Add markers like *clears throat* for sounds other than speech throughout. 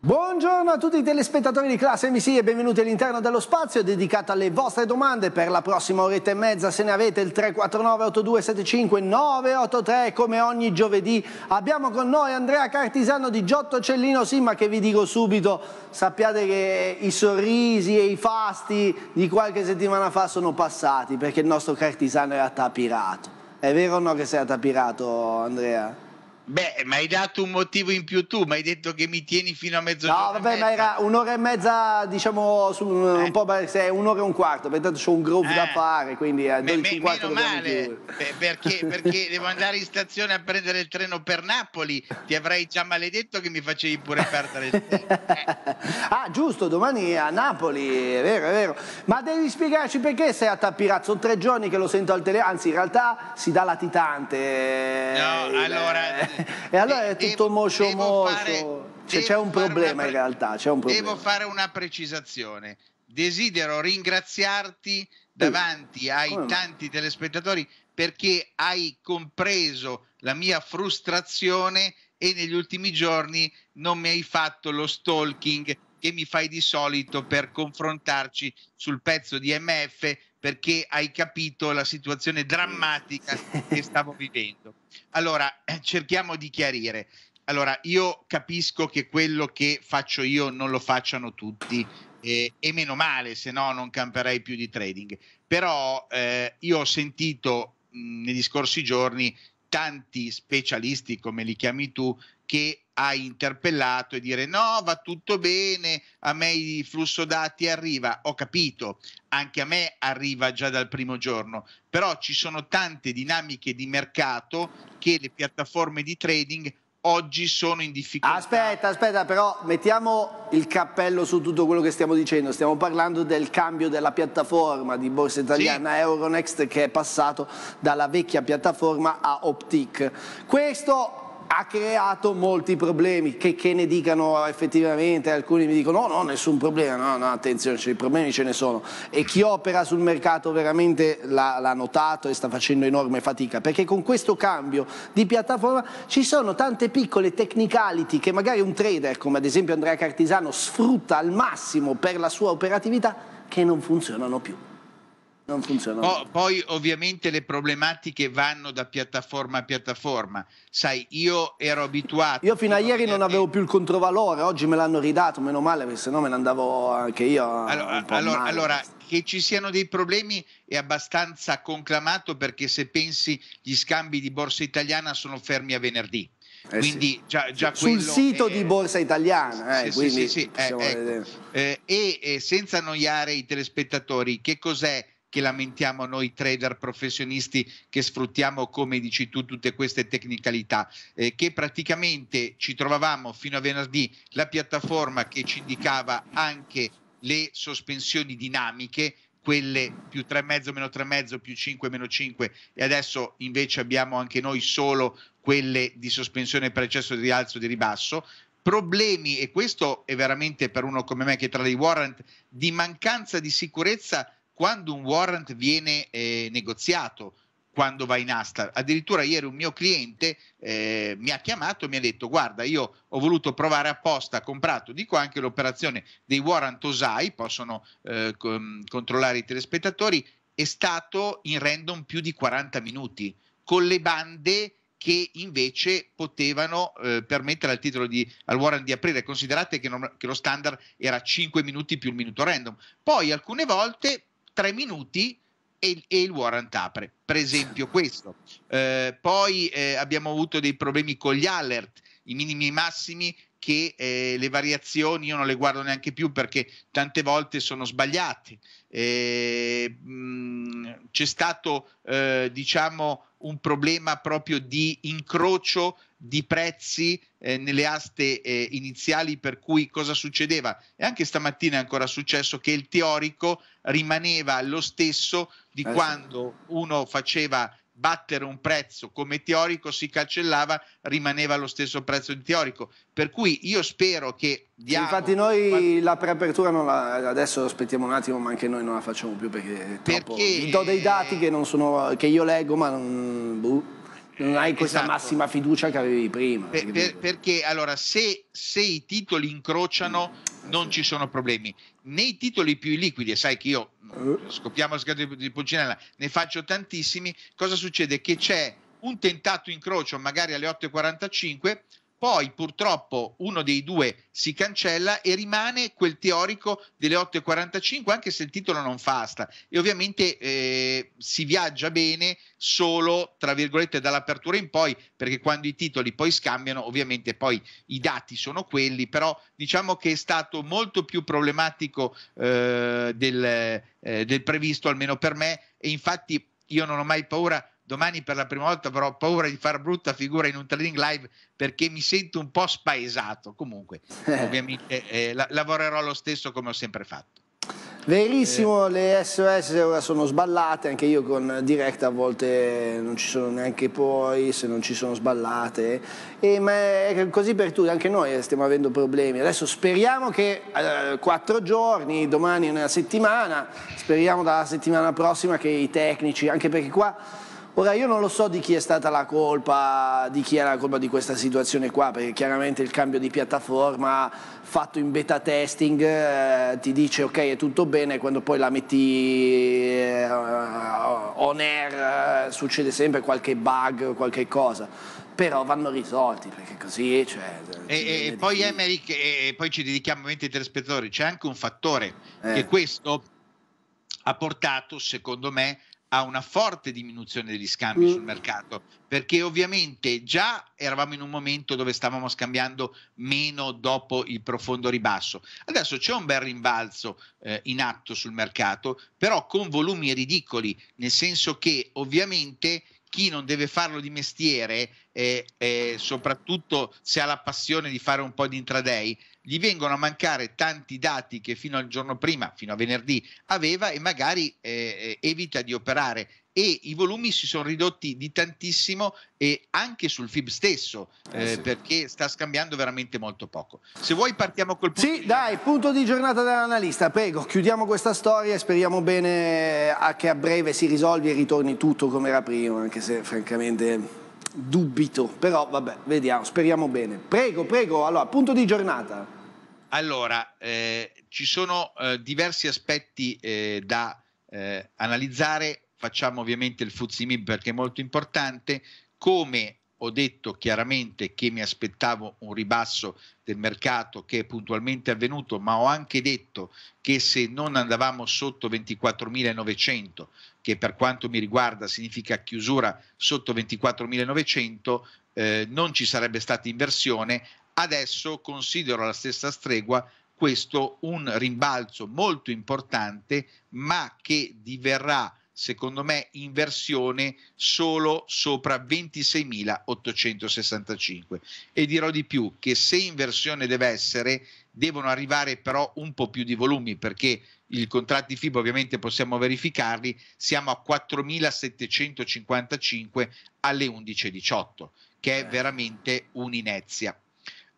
Buongiorno a tutti i telespettatori di classe MC e benvenuti all'interno dello spazio dedicato alle vostre domande per la prossima oretta e mezza se ne avete il 349 8275 983 come ogni giovedì abbiamo con noi Andrea Cartisano di Giotto Cellino sì ma che vi dico subito sappiate che i sorrisi e i fasti di qualche settimana fa sono passati perché il nostro Cartisano era tapirato è vero o no che sei tapirato Andrea? Beh, ma hai dato un motivo in più tu, mi hai detto che mi tieni fino a mezzogiorno. No, vabbè, ma era un'ora e mezza, diciamo, su, eh. un po' se è un'ora e un quarto, perché tanto c'ho un groove eh. da fare, quindi a eh, 12 e meno male, perché, *laughs* perché devo andare in stazione a prendere il treno per Napoli, ti avrei già maledetto che mi facevi pure perdere il tempo. Eh. *laughs* ah, giusto, domani a Napoli, è vero, è vero. Ma devi spiegarci perché sei a Tappirazzo, tre giorni che lo sento al telefono, anzi in realtà si dà latitante. Eh, no, allora e allora è tutto devo, mocio devo mocio. cioè, c'è un problema pre- in realtà, c'è un problema. Devo fare una precisazione. Desidero ringraziarti davanti ai Come tanti no? telespettatori perché hai compreso la mia frustrazione e negli ultimi giorni non mi hai fatto lo stalking che mi fai di solito per confrontarci sul pezzo di MF perché hai capito la situazione drammatica che stavo vivendo. Allora, eh, cerchiamo di chiarire. Allora, io capisco che quello che faccio io non lo facciano tutti eh, e meno male, se no non camperei più di trading. Però eh, io ho sentito mh, negli scorsi giorni tanti specialisti, come li chiami tu, che a interpellato e dire no, va tutto bene, a me il flusso dati arriva, ho capito, anche a me arriva già dal primo giorno, però ci sono tante dinamiche di mercato che le piattaforme di trading oggi sono in difficoltà. Aspetta, aspetta, però mettiamo il cappello su tutto quello che stiamo dicendo. Stiamo parlando del cambio della piattaforma di Borsa Italiana sì. Euronext che è passato dalla vecchia piattaforma a Optic. Questo ha creato molti problemi, che, che, ne dicano effettivamente, alcuni mi dicono no, no, nessun problema, no, no, attenzione, cioè, i problemi ce ne sono. E chi opera sul mercato veramente l'ha, notato e sta facendo enorme fatica, perché con questo cambio di piattaforma ci sono tante piccole technicality che magari un trader, come ad esempio Andrea Cartisano, sfrutta al massimo per la sua operatività, che non funzionano più. Non funziona. Po- poi ovviamente le problematiche vanno da piattaforma a piattaforma. Sai, io ero abituato... Io fino a ieri non eh, avevo eh. più il controvalore, oggi me l'hanno ridato, meno male, perché se no me ne andavo anche io. Allora, allora, allora che ci siano dei problemi è abbastanza conclamato perché se pensi gli scambi di borsa italiana sono fermi a venerdì. Eh quindi sì. già, già sul sito è... di Borsa Italiana eh, sì, sì, sì, sì. Eh, ecco. Eh, e senza annoiare i telespettatori che cos'è che lamentiamo noi trader professionisti che sfruttiamo, come dici tu, tutte queste tecnicalità, eh, che praticamente ci trovavamo fino a venerdì la piattaforma che ci indicava anche le sospensioni dinamiche, quelle più 3,5 meno 3,5 più 5 meno 5 e adesso invece abbiamo anche noi solo quelle di sospensione per eccesso di rialzo e di ribasso, problemi, e questo è veramente per uno come me che tra i warrant, di mancanza di sicurezza quando un warrant viene eh, negoziato, quando va in asta. Addirittura ieri un mio cliente eh, mi ha chiamato e mi ha detto guarda io ho voluto provare apposta, comprato, dico anche l'operazione dei warrant OSAI, possono eh, com- controllare i telespettatori, è stato in random più di 40 minuti con le bande che invece potevano eh, permettere al titolo di al Warren di aprire. Considerate che, non, che, lo standard era 5 minuti più il minuto random. Poi alcune volte tre minuti e, e, il warrant apre, per esempio questo. Eh, poi eh, abbiamo avuto dei problemi con gli alert, i minimi e i massimi che eh, le variazioni io non le guardo neanche più perché tante volte sono sbagliate. Eh, mh, c'è stato eh, diciamo un problema proprio di incrocio di prezzi eh, nelle aste eh, iniziali per cui cosa succedeva e anche stamattina è ancora successo che il teorico rimaneva lo stesso di eh quando uno faceva battere un prezzo come teorico si cancellava, rimaneva lo stesso prezzo di teorico. Per cui io spero che diamo... Infatti noi la preapertura non la, adesso aspettiamo un attimo, ma anche noi non la facciamo più perché, troppo... perché... Vi do dei dati che, sono, che io leggo, ma non... Buh non hai questa esatto. massima fiducia che avevi prima. Per, per, perché allora se, se, i titoli incrociano non ci sono problemi nei titoli più illiquidi, e sai che io eh? scopriamo la scatola di Pulcinella, ne faccio tantissimi, cosa succede? Che c'è un tentato incrocio magari alle 8.45 poi purtroppo uno dei due si cancella e rimane quel teorico delle 8.45 anche se il titolo non fasta e ovviamente eh, si viaggia bene solo tra virgolette dall'apertura in poi perché quando i titoli poi scambiano ovviamente poi i dati sono quelli però diciamo che è stato molto più problematico eh, del, eh, del previsto almeno per me e infatti io non ho mai paura domani per la prima volta però ho paura di far brutta figura in un trading live perché mi sento un po' spaesato. Comunque, eh. ovviamente eh, la- lavorerò lo stesso come ho sempre fatto. Verissimo, eh. le SOS ora sono sballate, anche io con Direct a volte non ci sono neanche poi, se non ci sono sballate, e, eh, ma è così per tutti, anche noi stiamo avendo problemi. Adesso speriamo che eh, quattro giorni, domani una settimana, speriamo dalla settimana prossima che i tecnici, anche perché qua Ora io non lo so di chi è stata la colpa, di chi è la colpa di questa situazione qua, perché chiaramente il cambio di piattaforma fatto in beta testing eh, ti dice ok è tutto bene, quando poi la metti eh, on air eh, succede sempre qualche bug, qualche cosa però vanno risolti perché così cioè, eh, e, e poi Emerick e poi ci dedichiamo ovviamente ai telespettatori c'è anche un fattore eh. che questo ha portato secondo me a una forte diminuzione degli scambi mm. sul mercato, perché ovviamente già eravamo in un momento dove stavamo scambiando meno dopo il profondo ribasso. Adesso c'è un bel rimbalzo eh, in atto sul mercato, però con volumi ridicoli, nel senso che ovviamente chi non deve farlo di mestiere, eh, eh, soprattutto se ha la passione di fare un po' di intraday, gli vengono a mancare tanti dati che fino al giorno prima, fino a venerdì, aveva e magari eh, eh evita di operare e i volumi si sono ridotti di tantissimo e anche sul FIB stesso eh, eh sì. perché sta scambiando veramente molto poco. Se vuoi partiamo col punto. Sì, di... dai, punto di giornata dell'analista, prego, chiudiamo questa storia e speriamo bene eh, a che a breve si risolvi e ritorni tutto come era prima, anche se francamente dubito, però vabbè, vediamo, speriamo bene. Prego, prego, allora, punto di giornata. Allora, eh, ci sono eh, diversi aspetti eh, da eh, analizzare, facciamo ovviamente il Fuzimib perché è molto importante, come ho detto chiaramente che mi aspettavo un ribasso del mercato che è puntualmente avvenuto, ma ho anche detto che se non andavamo sotto 24.900, che per quanto mi riguarda significa chiusura sotto 24.900, eh, non ci sarebbe stata inversione, Adesso considero alla stessa stregua questo un rimbalzo molto importante, ma che diverrà, secondo me, in versione solo sopra 26.865. E dirò di più che se in versione deve essere, devono arrivare però un po' più di volumi, perché i contratti FIB ovviamente possiamo verificarli, siamo a 4.755 alle 11.18, che è eh. veramente un'inezia.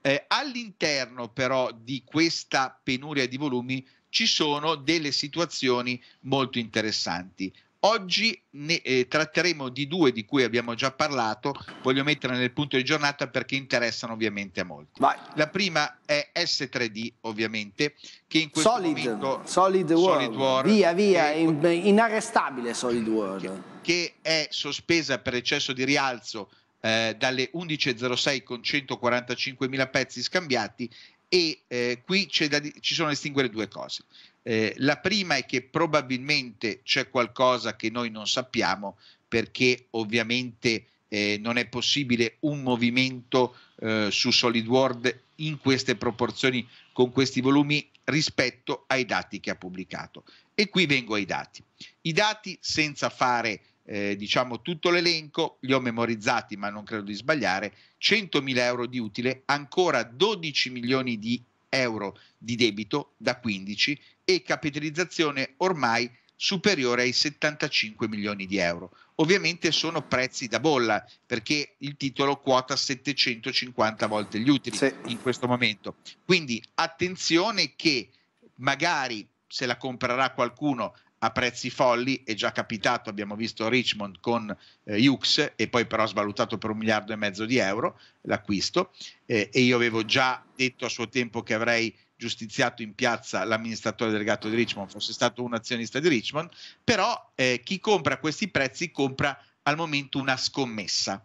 Eh, all'interno però di questa penuria di volumi ci sono delle situazioni molto interessanti. Oggi ne, eh, tratteremo di due di cui abbiamo già parlato, voglio metterle nel punto di giornata perché interessano ovviamente a molti. Vai. La prima è S3D ovviamente, che in questo solid, momento... Solid solid World via via, è, in, inarrestabile Solid War. Che, che è sospesa per eccesso di rialzo eh, dalle 11.06 con 145.000 pezzi scambiati e eh, qui da, ci sono da distinguere due cose. Eh, la prima è che probabilmente c'è qualcosa che noi non sappiamo perché ovviamente eh, non è possibile un movimento eh, su SolidWord in queste proporzioni, con questi volumi rispetto ai dati che ha pubblicato. E qui vengo ai dati. I dati senza fare eh, diciamo tutto l'elenco, li ho memorizzati ma non credo di sbagliare, 100.000 euro di utile, ancora 12 milioni di euro di debito da 15 e capitalizzazione ormai superiore ai 75 milioni di euro. Ovviamente sono prezzi da bolla perché il titolo quota 750 volte gli utili sì. in questo momento. Quindi attenzione che magari se la comprerà qualcuno a prezzi folli, è già capitato, abbiamo visto Richmond con eh, Hughes e poi però svalutato per un miliardo e mezzo di euro l'acquisto eh, e io avevo già detto a suo tempo che avrei giustiziato in piazza l'amministratore delegato di Richmond, fosse stato un azionista di Richmond, però eh, chi compra questi prezzi compra al momento una scommessa.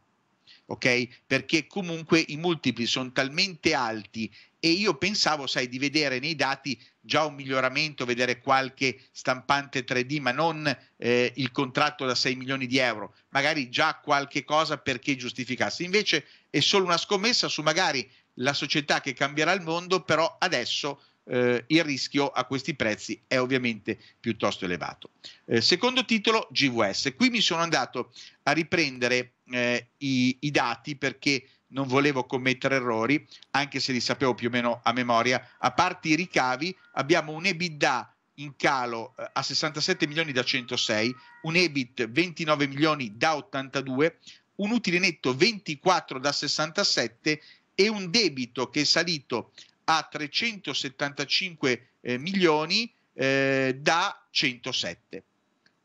ok? Perché comunque i multipli sono talmente alti e io pensavo, sai, di vedere nei dati già un miglioramento vedere qualche stampante 3D, ma non eh, il contratto da 6 milioni di euro, magari già qualche cosa perché giustificasse. Invece è solo una scommessa su magari la società che cambierà il mondo, però adesso eh, il rischio a questi prezzi è ovviamente piuttosto elevato. Eh, secondo titolo GVS, qui mi sono andato a riprendere eh, i, i, dati perché non volevo commettere errori, anche se li sapevo più o meno a memoria, a parte i ricavi abbiamo un EBITDA in calo eh, a 67 milioni da 106, un EBIT 29 milioni da 82, un utile netto 24 da 67 e un debito che è salito a 375 eh, milioni eh, da 107.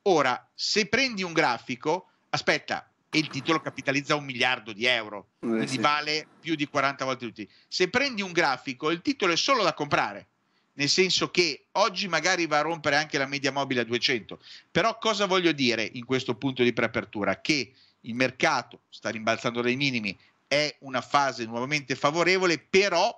Ora, se prendi un grafico, aspetta, e il titolo capitalizza un miliardo di euro, eh, quindi sì. vale più di 40 volte tutti. Se prendi un grafico, il titolo è solo da comprare, nel senso che oggi magari va a rompere anche la media mobile a 200. Però cosa voglio dire in questo punto di preapertura? Che il mercato sta rimbalzando dai minimi, è una fase nuovamente favorevole, però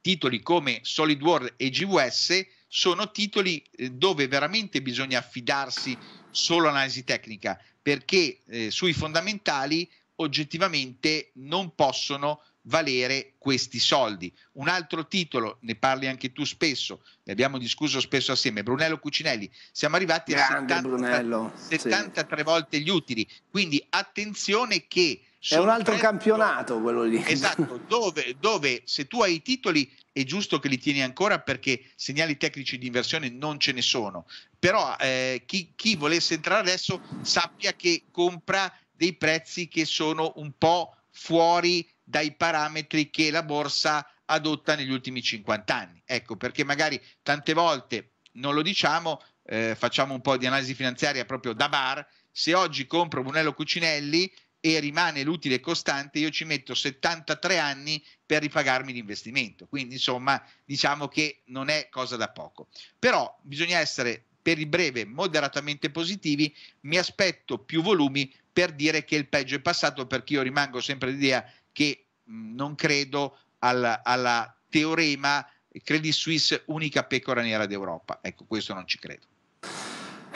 titoli come Solid World e GVS sono titoli eh, dove veramente bisogna affidarsi solo all'analisi tecnica, perché eh, sui fondamentali oggettivamente non possono valere questi soldi. Un altro titolo, ne parli anche tu spesso, ne abbiamo discusso spesso assieme, Brunello Cucinelli, siamo arrivati Grande a 70, 73 sì. volte gli utili, quindi attenzione che è un altro campionato quello lì. Esatto, dove, dove, se tu hai i titoli è giusto che li tieni ancora perché segnali tecnici di inversione non ce ne sono, però eh, chi, chi volesse entrare adesso sappia che compra dei prezzi che sono un po' fuori dai parametri che la borsa adotta negli ultimi 50 anni. Ecco perché magari tante volte non lo diciamo, eh, facciamo un po' di analisi finanziaria proprio da bar. Se oggi compro Brunello Cucinelli, e rimane l'utile costante, io ci metto 73 anni per ripagarmi l'investimento. Quindi, insomma, diciamo che non è cosa da poco. Però bisogna essere per il breve moderatamente positivi, mi aspetto più volumi per dire che il peggio è passato perché io rimango sempre l'idea che mh, non credo alla, alla teorema Credit Suisse unica pecora nera d'Europa. Ecco, questo non ci credo.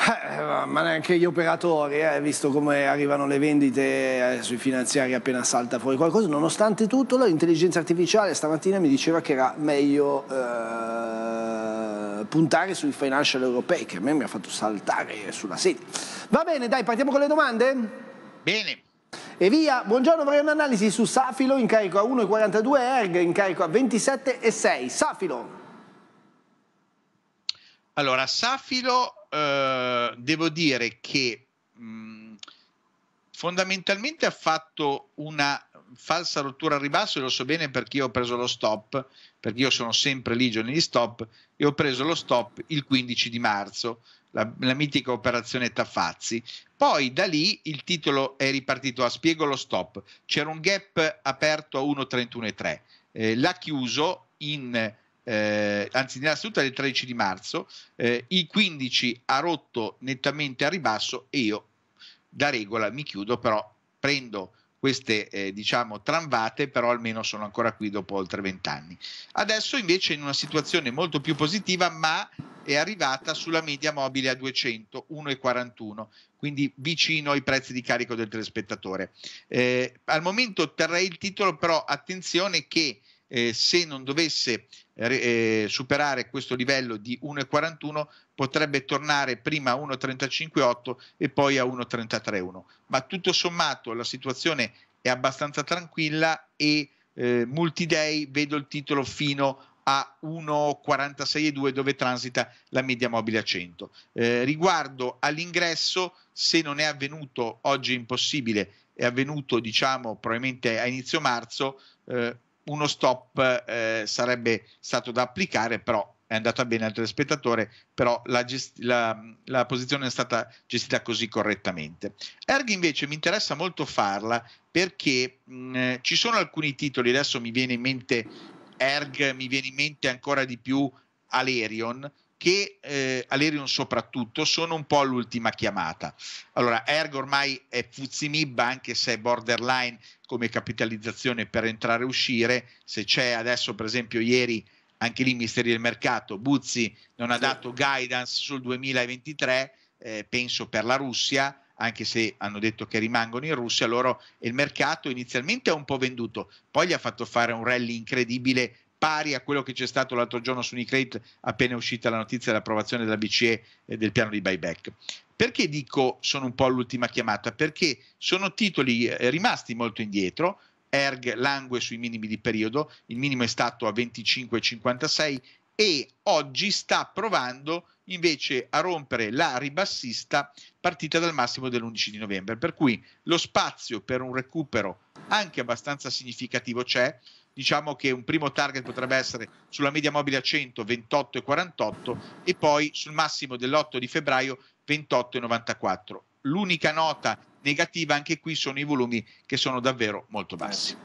Eh, ma neanche gli operatori, eh, visto come arrivano le vendite eh, sui finanziari appena salta fuori qualcosa, nonostante tutto l'intelligenza artificiale stamattina mi diceva che era meglio eh, puntare sui financial europei, che a me mi ha fatto saltare sulla sedia. Va bene, dai, partiamo con le domande? Bene. E via, buongiorno, vorrei un'analisi su Safilo in carico a 1,42, ERG in carico a 27,6. Safilo. Allora, Safilo eh, devo dire che mh, fondamentalmente ha fatto una falsa rottura al ribasso e lo so bene perché io ho preso lo stop, perché io sono sempre lì giorni di stop e ho preso lo stop il 15 di marzo, la, la mitica operazione Taffazzi. Poi da lì il titolo è ripartito a spiego lo stop, c'era un gap aperto a 1.31.3, eh, l'ha chiuso in eh, anzi nella seduta del 13 di marzo, eh, i 15 ha rotto nettamente a ribasso e io da regola mi chiudo, però prendo queste eh, diciamo tramvate, però almeno sono ancora qui dopo oltre vent'anni. Adesso invece in una situazione molto più positiva, ma è arrivata sulla media mobile a 200, 1,41, quindi vicino ai prezzi di carico del telespettatore. Eh, al momento terrei il titolo, però attenzione che eh, se non dovesse eh, eh superare questo livello di 1,41 potrebbe tornare prima a 1,35,8 e poi a 1,33,1. Ma tutto sommato la situazione è abbastanza tranquilla e eh, Multiday vedo il titolo fino a 1,46,2 dove transita la media mobile a 100. Eh, riguardo all'ingresso, se non è avvenuto oggi è impossibile, è avvenuto diciamo probabilmente a inizio marzo, eh, uno stop eh, sarebbe stato da applicare, però è andata bene al telespettatore, però la, gesti- la, la, posizione è stata gestita così correttamente. Erg invece mi interessa molto farla perché mh, ci sono alcuni titoli, adesso mi viene in mente Erg, mi viene in mente ancora di più Alerion, che eh, Alerion soprattutto sono un po' l'ultima chiamata. Allora, Ergo ormai è Fuzimibba, anche se è borderline come capitalizzazione per entrare e uscire, se c'è adesso per esempio ieri anche lì misteri del mercato, Buzzi non ha dato guidance sul 2023, eh, penso per la Russia, anche se hanno detto che rimangono in Russia, loro il mercato inizialmente è un po' venduto, poi gli ha fatto fare un rally incredibile pari a quello che c'è stato l'altro giorno su Unicredit appena uscita la notizia dell'approvazione della BCE e del piano di buyback. Perché dico sono un po' l'ultima chiamata? Perché sono titoli eh, rimasti molto indietro, ERG langue sui minimi di periodo, il minimo è stato a 25,56 e oggi sta provando invece a rompere la ribassista partita dal massimo dell'11 di novembre, per cui lo spazio per un recupero anche abbastanza significativo c'è, diciamo che un primo target potrebbe essere sulla media mobile a 100, 28 e 48 e poi sul massimo dell'8 di febbraio 28 e 94. L'unica nota negativa anche qui sono i volumi che sono davvero molto bassi.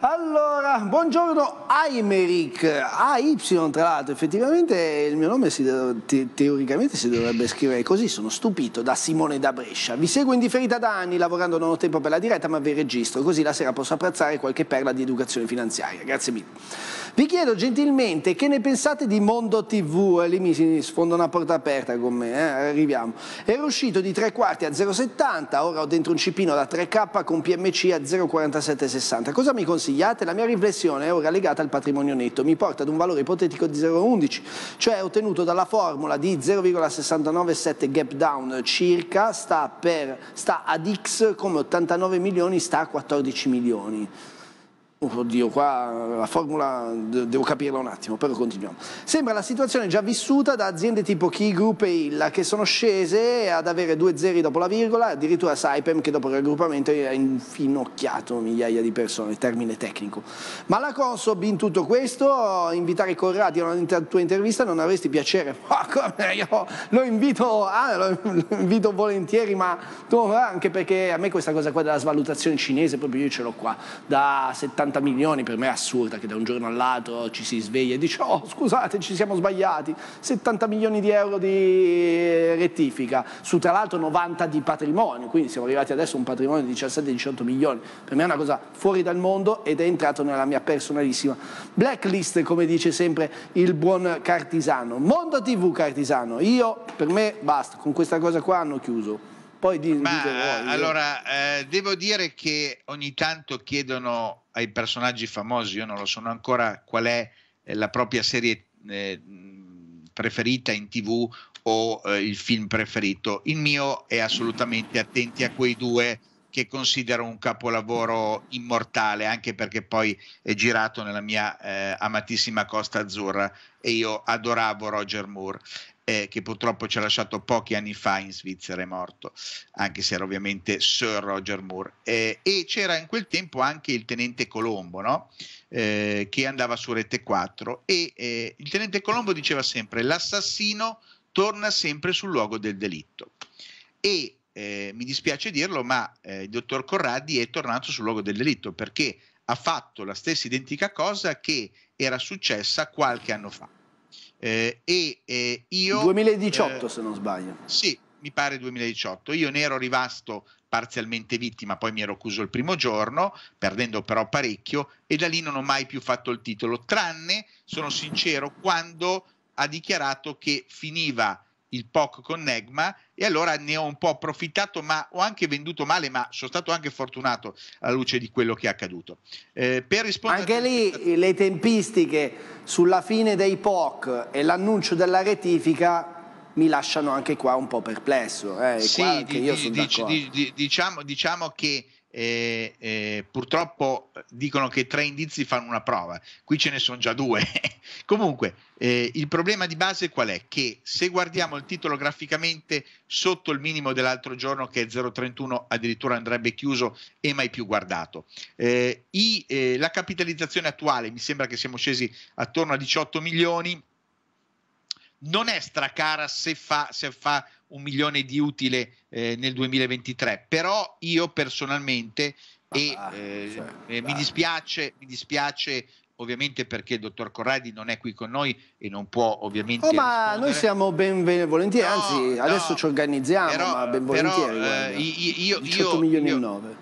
Allora, buongiorno Aimeric, AY tra l'altro, effettivamente il mio nome si te teoricamente si dovrebbe scrivere così, sono stupito, da Simone da Brescia. Vi seguo in differita da anni, lavorando non ho tempo per la diretta ma vi registro, così la sera posso apprezzare qualche perla di educazione finanziaria. Grazie mille. Vi chiedo gentilmente che ne pensate di Mondo TV, eh, lì mi sfondo una porta aperta con me, eh, arriviamo. Era uscito di 3 quarti a 0,70, ora ho dentro un cipino da 3K con PMC a 0,4760. Cosa mi consigliate? La mia riflessione è ora legata al patrimonio netto, mi porta ad un valore ipotetico di 0,11, cioè ottenuto dalla formula di 0,697 gap down circa, sta, per, sta ad X come 89 milioni, sta a 14 milioni. Uh, oddio, qua la formula devo capirla un attimo, però continuiamo. Sembra la situazione già vissuta da aziende tipo Key Group e Illa che sono scese ad avere due zeri dopo la virgola, addirittura Saipem che dopo il raggruppamento ha infinocchiato migliaia di persone, termine tecnico. Ma la Consob in tutto questo, invitare Corradi a una tua intervista non avresti piacere? *laughs* Io lo invito, ah, lo, invito volentieri, ma anche perché a me questa cosa qua della svalutazione cinese, proprio io ce l'ho qua, da 70 50 milioni per me è assurda che da un giorno all'altro ci si sveglia e dice oh scusate ci siamo sbagliati, 70 milioni di euro di rettifica, su tra l'altro 90 di patrimonio, quindi siamo arrivati adesso a un patrimonio di 17-18 milioni, per me è una cosa fuori dal mondo ed è entrato nella mia personalissima blacklist come dice sempre il buon Cartisano. Mondo TV Cartisano, io per me basta, con questa cosa qua hanno chiuso. Poi di, Ma, dite voi, allora, eh, devo dire che ogni tanto chiedono ai personaggi famosi, io non lo sono ancora, qual è eh, la propria serie eh, preferita in tv o eh, il film preferito. Il mio è assolutamente attenti a quei due che considero un capolavoro immortale, anche perché poi è girato nella mia eh, amatissima Costa Azzurra e io adoravo Roger Moore eh, che purtroppo ci ha lasciato pochi anni fa in Svizzera, è morto, anche se era ovviamente Sir Roger Moore. Eh, e c'era in quel tempo anche il tenente Colombo, no? eh, che andava su Rete 4 e eh, il tenente Colombo diceva sempre l'assassino torna sempre sul luogo del delitto. E eh, mi dispiace dirlo, ma eh, il dottor Corradi è tornato sul luogo del delitto perché ha fatto la stessa identica cosa che era successa qualche anno fa. Eh, e eh, io 2018 eh, se non sbaglio sì mi pare 2018 io ne ero rimasto parzialmente vittima poi mi ero chiuso il primo giorno perdendo però parecchio e da lì non ho mai più fatto il titolo tranne sono sincero quando ha dichiarato che finiva il POC con Negma e allora ne ho un po' approfittato, ma ho anche venduto male, ma sono stato anche fortunato alla luce di quello che è accaduto. Eh, per rispondere anche lì le tempistiche sulla fine dei POC e l'annuncio della rettifica mi lasciano anche qua un po' perplesso. Eh, sì, di, io di, sono di, diciamo, diciamo che e, e purtroppo eh, dicono che tre indizi fanno una prova, qui ce ne sono già due. *laughs* Comunque, eh, il problema di base qual è? Che se guardiamo il titolo graficamente sotto il minimo dell'altro giorno, che è 0,31, addirittura andrebbe chiuso e mai più guardato. Eh, i, eh, la capitalizzazione attuale, mi sembra che siamo scesi attorno a 18 milioni non è stracara se fa, se fa un milione di utile eh, nel 2023, però io personalmente e ah, ah, eh, cioè, eh, mi dispiace, mi dispiace ovviamente perché il dottor Corradi non è qui con noi e non può ovviamente... Oh, ma rispondere. noi siamo ben, volentieri, no, anzi no, adesso ci organizziamo, però, ma ben volentieri. Però, eh, io, 18 io, milioni io, e 9.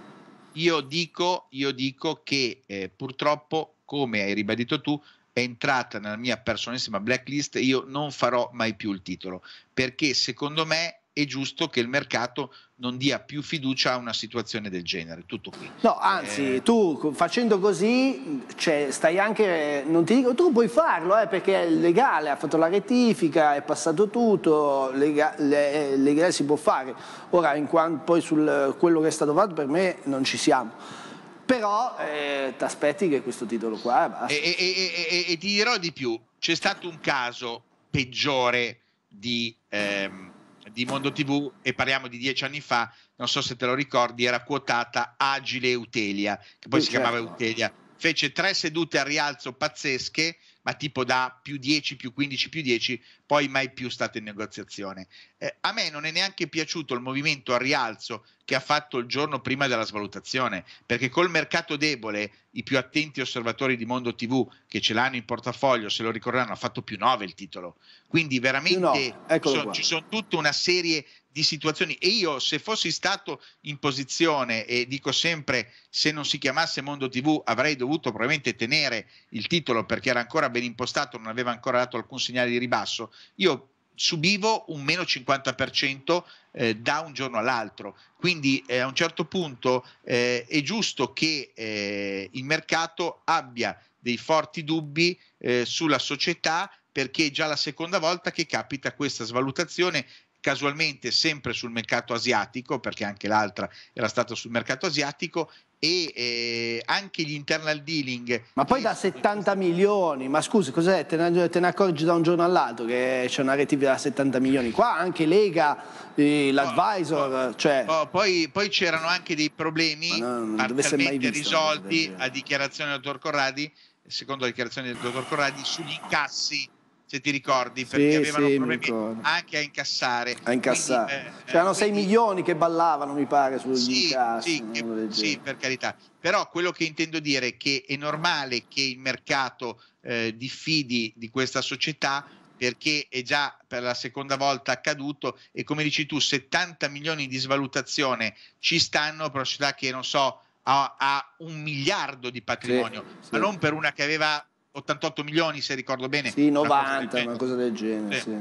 Io dico, io dico che eh, purtroppo, come hai ribadito tu, è entrata nella mia personalissima blacklist, io non farò mai più il titolo, perché secondo me è giusto che il mercato non dia più fiducia a una situazione del genere. Tutto qui. No, anzi, eh... tu facendo così, cioè, stai anche. Non ti dico, tu puoi farlo eh, perché è legale, ha fatto la rettifica, è passato tutto, lega, le, eh, legale si può fare. Ora, in quanto poi su quello che è stato fatto, per me non ci siamo però eh, ti aspetti che questo titolo qua basta. E, e, e, e, ti dirò di più, c'è stato un caso peggiore di, ehm, di Mondo TV e parliamo di dieci anni fa, non so se te lo ricordi, era quotata Agile Eutelia, che poi sì, si certo. chiamava Eutelia. Fece tre sedute a rialzo pazzesche, ma tipo da più 10, più 15, più 10, poi mai più state in negoziazione. Eh, a me non è neanche piaciuto il movimento a rialzo che ha fatto il giorno prima della svalutazione, perché col mercato debole i più attenti osservatori di Mondo TV che ce l'hanno in portafoglio, se lo ricorderanno, ha fatto più 9 il titolo. Quindi veramente no, so, ci sono tutta una serie di situazioni e io se fossi stato in posizione e dico sempre se non si chiamasse Mondo TV avrei dovuto probabilmente tenere il titolo perché era ancora ben impostato, non aveva ancora dato alcun segnale di ribasso, io subivo un meno 50% eh, da un giorno all'altro. Quindi eh, a un certo punto eh, è giusto che eh, il mercato abbia dei forti dubbi eh, sulla società perché è già la seconda volta che capita questa svalutazione casualmente sempre sul mercato asiatico, perché anche l'altra era stata sul mercato asiatico, e eh, anche gli internal dealing. Ma poi da 70 milioni, ma scusi, cos'è? Te ne, te ne, accorgi da un giorno all'altro che c'è una rete da 70 milioni? Qua anche Lega, eh, l'advisor, oh, oh, cioè... oh, poi, poi, c'erano anche dei problemi no, parzialmente risolti a dichiarazione del dottor Corradi, secondo la dichiarazione del dottor Corradi, sugli incassi se ti ricordi, perché sì, avevano sì, problemi anche a incassare. A incassare. Quindi, eh, C'erano eh, 6 milioni che ballavano, mi pare, sugli sì, incassi. Sì, che, sì, per carità. Però quello che intendo dire è che è normale che il mercato eh, diffidi di questa società perché è già per la seconda volta accaduto e come dici tu 70 milioni di svalutazione ci stanno per una società che non so ha, ha un miliardo di patrimonio sì, ma sì. non per una che aveva 88 milioni se ricordo bene. Sì, 90, una cosa del, una cosa del genere. Sì.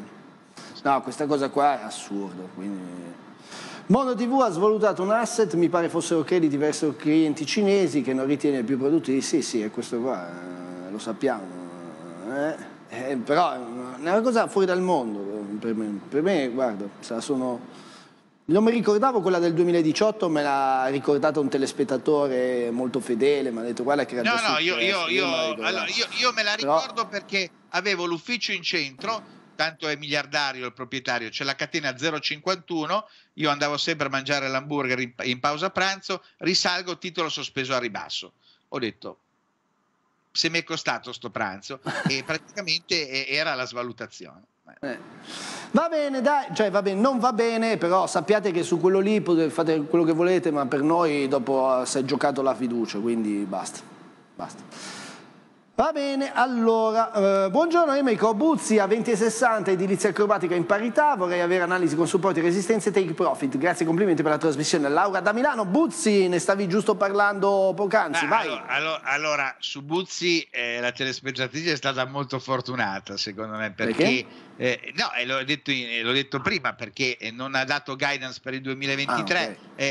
Sì. No, questa cosa qua è assurda. Quindi... Mono TV ha svalutato un asset, mi pare fossero crediti verso clienti cinesi che non ritiene più produttivi. Sì, sì, è questo qua, eh, lo sappiamo. Eh? Eh, però è una cosa fuori dal mondo per me. Per me, guarda, sono non mi ricordavo quella del 2018, me l'ha ricordata un telespettatore molto fedele, mi ha detto guarda che era No, no, io, io, io, allora, io, me la ricordo Però... perché avevo l'ufficio in centro, tanto è miliardario il proprietario, c'è la catena 051, io andavo sempre a mangiare l'hamburger in, in pausa pranzo, risalgo, titolo sospeso a ribasso. Ho detto, se mi è costato sto pranzo, e *laughs* praticamente era la svalutazione. Eh. Va bene, dai, cioè va bene, non va bene, però sappiate che su quello lì fate quello che volete, ma per noi dopo eh, si è giocato la fiducia, quindi basta. basta. Va bene, allora, eh, buongiorno Emerico Buzzi a 2060 edilizia acrobatica in parità, vorrei avere analisi con supporti, resistenze e take profit, grazie e complimenti per la trasmissione. Laura da Milano, Buzzi, ne stavi giusto parlando poc'anzi, ah, vai. Allora, allora, allora, su Buzzi eh, la telespettatrice è stata molto fortunata secondo me, perché, perché? Eh, no, l'ho detto, detto, prima, perché eh, non ha dato guidance per il 2023 ah, okay. Eh,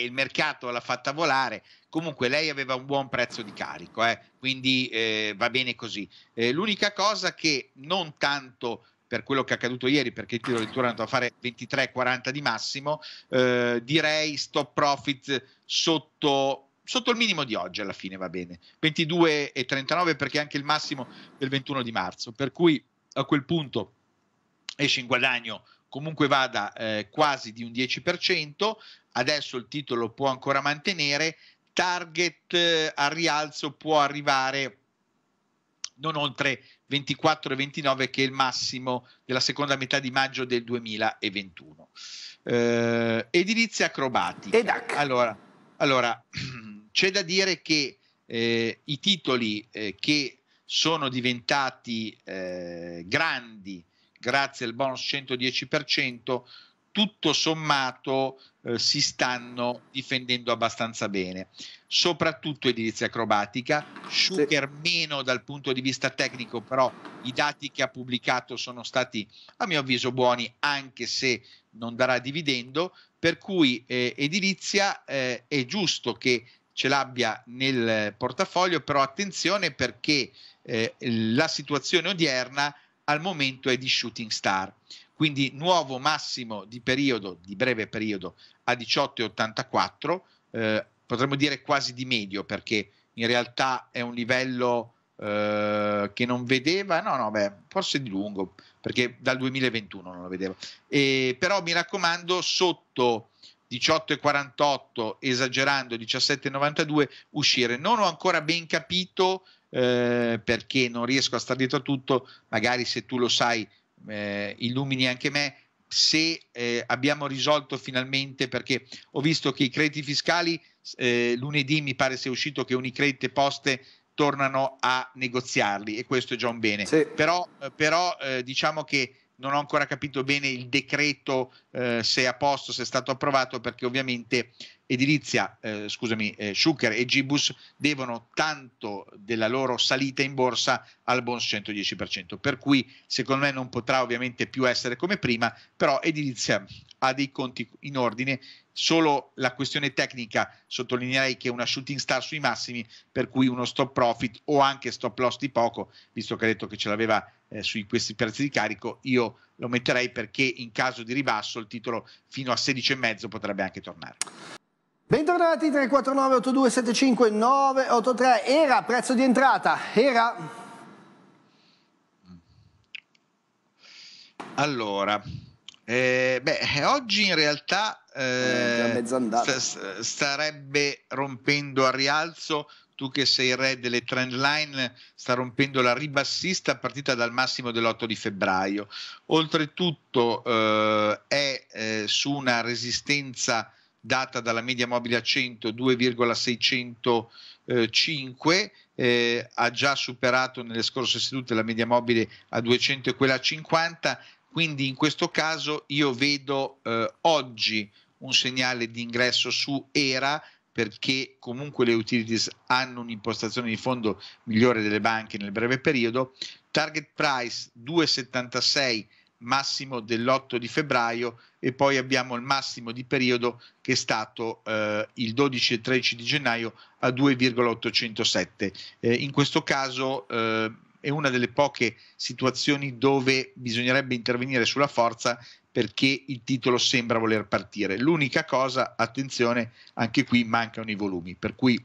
e il mercato l'ha fatta volare comunque lei aveva un buon prezzo di carico, eh, quindi eh, va bene così. Eh, l'unica cosa che non tanto per quello che è accaduto ieri, perché il tiro di Tour è andato a fare 23-40 di massimo, eh, direi stop profit sotto sotto il minimo di oggi alla fine va bene, 22 39 perché è anche il massimo del 21 di marzo, per cui a quel punto esce in guadagno comunque vada eh, quasi di un 10%, adesso il titolo può ancora mantenere target eh, a rialzo può arrivare non oltre 24 e 29 che è il massimo della seconda metà di maggio del 2021. Eh, edilizia acrobatica. Allora, allora, *clears throat* c'è da dire che eh, i titoli eh, che sono diventati eh, grandi grazie al bonus 110% tutto sommato eh, si stanno difendendo abbastanza bene, soprattutto edilizia acrobatica, Schucker sì. meno dal punto di vista tecnico, però i dati che ha pubblicato sono stati a mio avviso buoni anche se non darà dividendo, per cui eh, edilizia eh, è giusto che ce l'abbia nel portafoglio, però attenzione perché eh, la situazione odierna al momento è di shooting star quindi nuovo massimo di periodo, di breve periodo, a 18,84, eh, potremmo dire quasi di medio perché in realtà è un livello eh, che non vedeva, no, no, beh, forse di lungo, perché dal 2021 non lo vedevo. E, però mi raccomando, sotto 18,48, esagerando 17,92, uscire. Non ho ancora ben capito eh, perché non riesco a stare dietro a tutto, magari se tu lo sai eh, illumini anche me se eh, abbiamo risolto finalmente, perché ho visto che i crediti fiscali eh, lunedì mi pare sia uscito che Unicredit e Poste tornano a negoziarli e questo è già un bene. Sì. Però, eh, però eh, diciamo che non ho ancora capito bene il decreto eh, se è a posto, se è stato approvato, perché ovviamente edilizia, eh, scusami, eh, Schucker e Gibus devono tanto della loro salita in borsa al bonus 110%, per cui secondo me non potrà ovviamente più essere come prima, però edilizia ha dei conti in ordine, solo la questione tecnica sottolineerei che è una shooting star sui massimi, per cui uno stop profit o anche stop loss di poco, visto che ha detto che ce l'aveva eh, su questi prezzi di carico, io lo metterei perché in caso di ribasso il titolo fino a 16,5 potrebbe anche tornare. Bentornati 349 82 75 983 era prezzo di entrata, era Allora, eh, beh, oggi in realtà eh, eh, st- starebbe rompendo a rialzo tu che sei re delle trend line, sta rompendo la ribassista partita dal massimo dell'8 di febbraio. Oltretutto eh, è eh, su una resistenza data dalla media mobile a 100 2,605 eh, ha già superato nelle scorse sedute la media mobile a 200 e quella a 50 quindi in questo caso io vedo eh, oggi un segnale di ingresso su ERA perché comunque le utilities hanno un'impostazione di fondo migliore delle banche nel breve periodo. Target price 2,76 massimo dell'8 di febbraio e poi abbiamo il massimo di periodo che è stato eh, il 12 e 13 di gennaio a 2,807. Eh, in questo caso eh, è una delle poche situazioni dove bisognerebbe intervenire sulla forza perché il titolo sembra voler partire. L'unica cosa, attenzione, anche qui mancano i volumi, per cui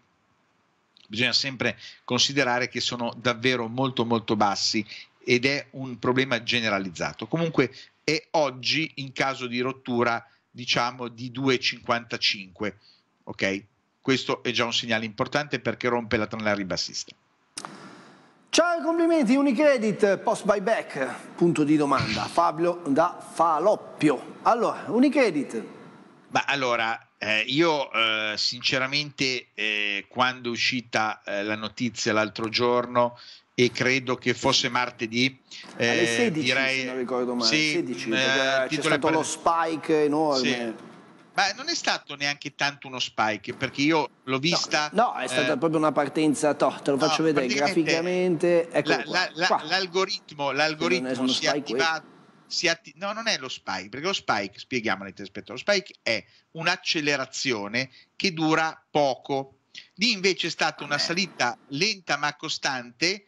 bisogna sempre considerare che sono davvero molto molto bassi ed è un problema generalizzato. Comunque è oggi in caso di rottura diciamo di 2,55, ok? Questo è già un segnale importante perché rompe la tranella ribassista. Ciao e complimenti, Unicredit post buyback, punto di domanda, Fabio da Faloppio. Allora, Unicredit. Ma allora, eh, io eh, sinceramente eh, quando è uscita eh, la notizia l'altro giorno e credo che fosse martedì alle 16 eh, direi, se non ricordo male, sì, 16, eh, c'è stato per... lo spike enorme. Sì ma non è stato neanche tanto uno spike, perché io l'ho vista. No, no è stata eh, proprio una partenza. To, te lo faccio no, vedere graficamente. Ecco la, qua, la, qua. L'algoritmo, l'algoritmo si è attivato. Atti- no, non è lo spike, perché lo spike, spieghiamo ai telespettatori, lo spike è un'accelerazione che dura poco. Lì invece è stata una salita lenta ma costante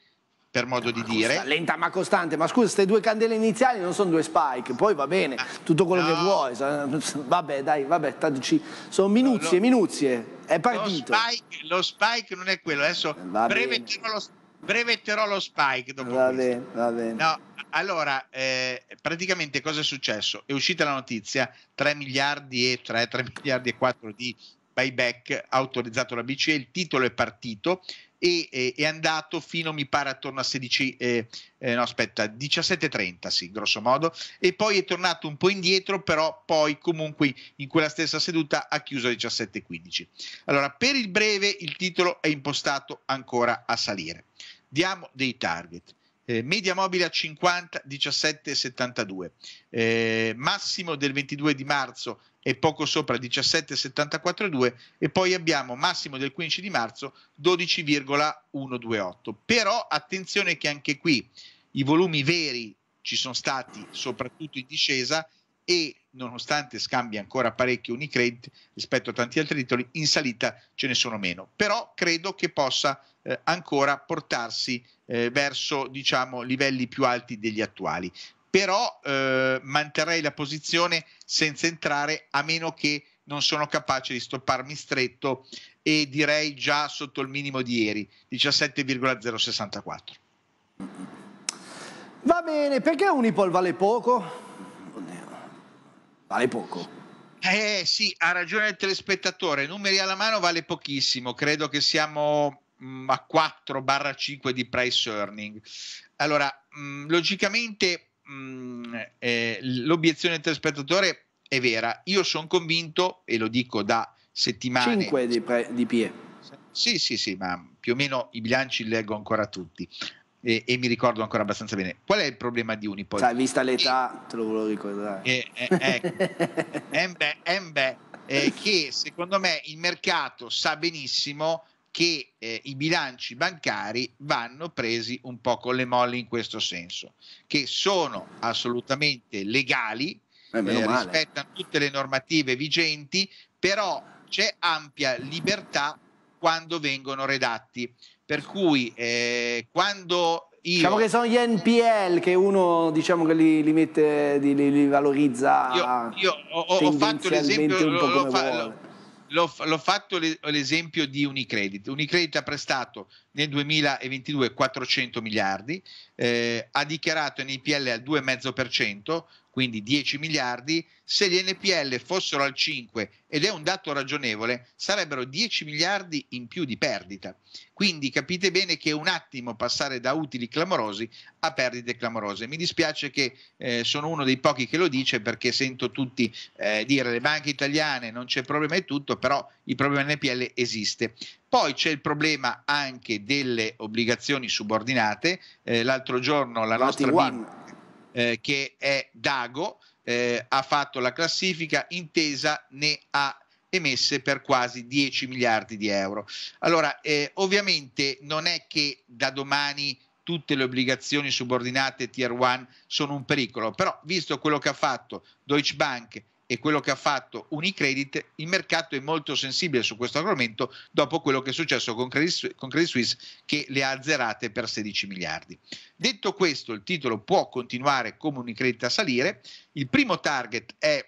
per modo eh, di dire. lenta ma costante, ma scusa, queste due candele iniziali non sono due spike, poi va bene, ah, tutto quello no. che vuoi. Vabbè, dai, vabbè, tanto sono minuzie, no, minuzie. È partito. Lo spike, lo spike, non è quello, adesso eh, brevetterò lo, brevetterò lo spike dopo va questo. Bene, va bene. No, allora, eh, praticamente cosa è successo? È uscita la notizia, 3 miliardi e 3, 3 miliardi e 4 di buyback autorizzato la BCE, il titolo è partito, e eh, è andato fino, mi pare, attorno a 16, eh, eh, no aspetta, 17.30, sì, grosso modo, e poi è tornato un po' indietro, però poi comunque in quella stessa seduta ha chiuso alle 17.15. Allora, per il breve il titolo è impostato ancora a salire. Diamo dei target eh, media mobile a 50 17,72 eh, massimo del 22 di marzo e poco sopra 17,742 e poi abbiamo massimo del 15 di marzo 12,128 però attenzione che anche qui i volumi veri ci sono stati soprattutto in discesa e nonostante scambi ancora parecchio Unicredit rispetto a tanti altri titoli, in salita ce ne sono meno. Però credo che possa eh, ancora portarsi eh, verso diciamo, livelli più alti degli attuali. Però eh, manterrei la posizione senza entrare a meno che non sono capace di stopparmi stretto e direi già sotto il minimo di ieri, 17,064. Va bene, perché Unipol vale poco? vale poco. Eh sì, ha ragione il telespettatore, numeri alla mano vale pochissimo, credo che siamo mh, mm, a 4-5 di price earning. Allora, mh, mm, logicamente mh, mm, eh, l'obiezione del telespettatore è vera, io sono convinto, e lo dico da settimane... 5 di, pre- di PE. Sì, sì, sì, ma più o meno i bilanci li leggo ancora tutti e, e, mi ricordo ancora abbastanza bene. Qual è il problema di Unipol? Sai, cioè, vista l'età, e, te lo volevo ricordare. Eh, ecco. *laughs* embe, embe, eh, che secondo me il mercato sa benissimo che eh, i bilanci bancari vanno presi un po' con le molle in questo senso, che sono assolutamente legali, eh, eh rispettano tutte le normative vigenti, però c'è ampia libertà quando vengono redatti per cui eh, quando io. Diciamo che sono gli NPL che uno diciamo che li, li mette, li, li, valorizza. Io, io ho, ho, fatto l'esempio, l'ho, fa, l'ho, l'ho fatto l'esempio di Unicredit. Unicredit ha prestato nel 2022 400 miliardi, eh, ha dichiarato NPL al 2,5%, quindi 10 miliardi, se gli NPL fossero al 5 ed è un dato ragionevole, sarebbero 10 miliardi in più di perdita. Quindi capite bene che è un attimo passare da utili clamorosi a perdite clamorose. Mi dispiace che eh, sono uno dei pochi che lo dice perché sento tutti eh, dire le banche italiane non c'è problema e tutto, però il problema NPL esiste. Poi c'è il problema anche delle obbligazioni subordinate. Eh, l'altro giorno la nostra eh, che è Dago, eh, ha fatto la classifica, Intesa ne ha emesse per quasi 10 miliardi di euro. Allora, eh, ovviamente non è che da domani tutte le obbligazioni subordinate Tier 1 sono un pericolo, però visto quello che ha fatto Deutsche Bank e quello che ha fatto Unicredit, il mercato è molto sensibile su questo argomento dopo quello che è successo con Credit, con Credit Suisse che le ha azzerate per 16 miliardi. Detto questo, il titolo può continuare come Unicredit a salire, il primo target è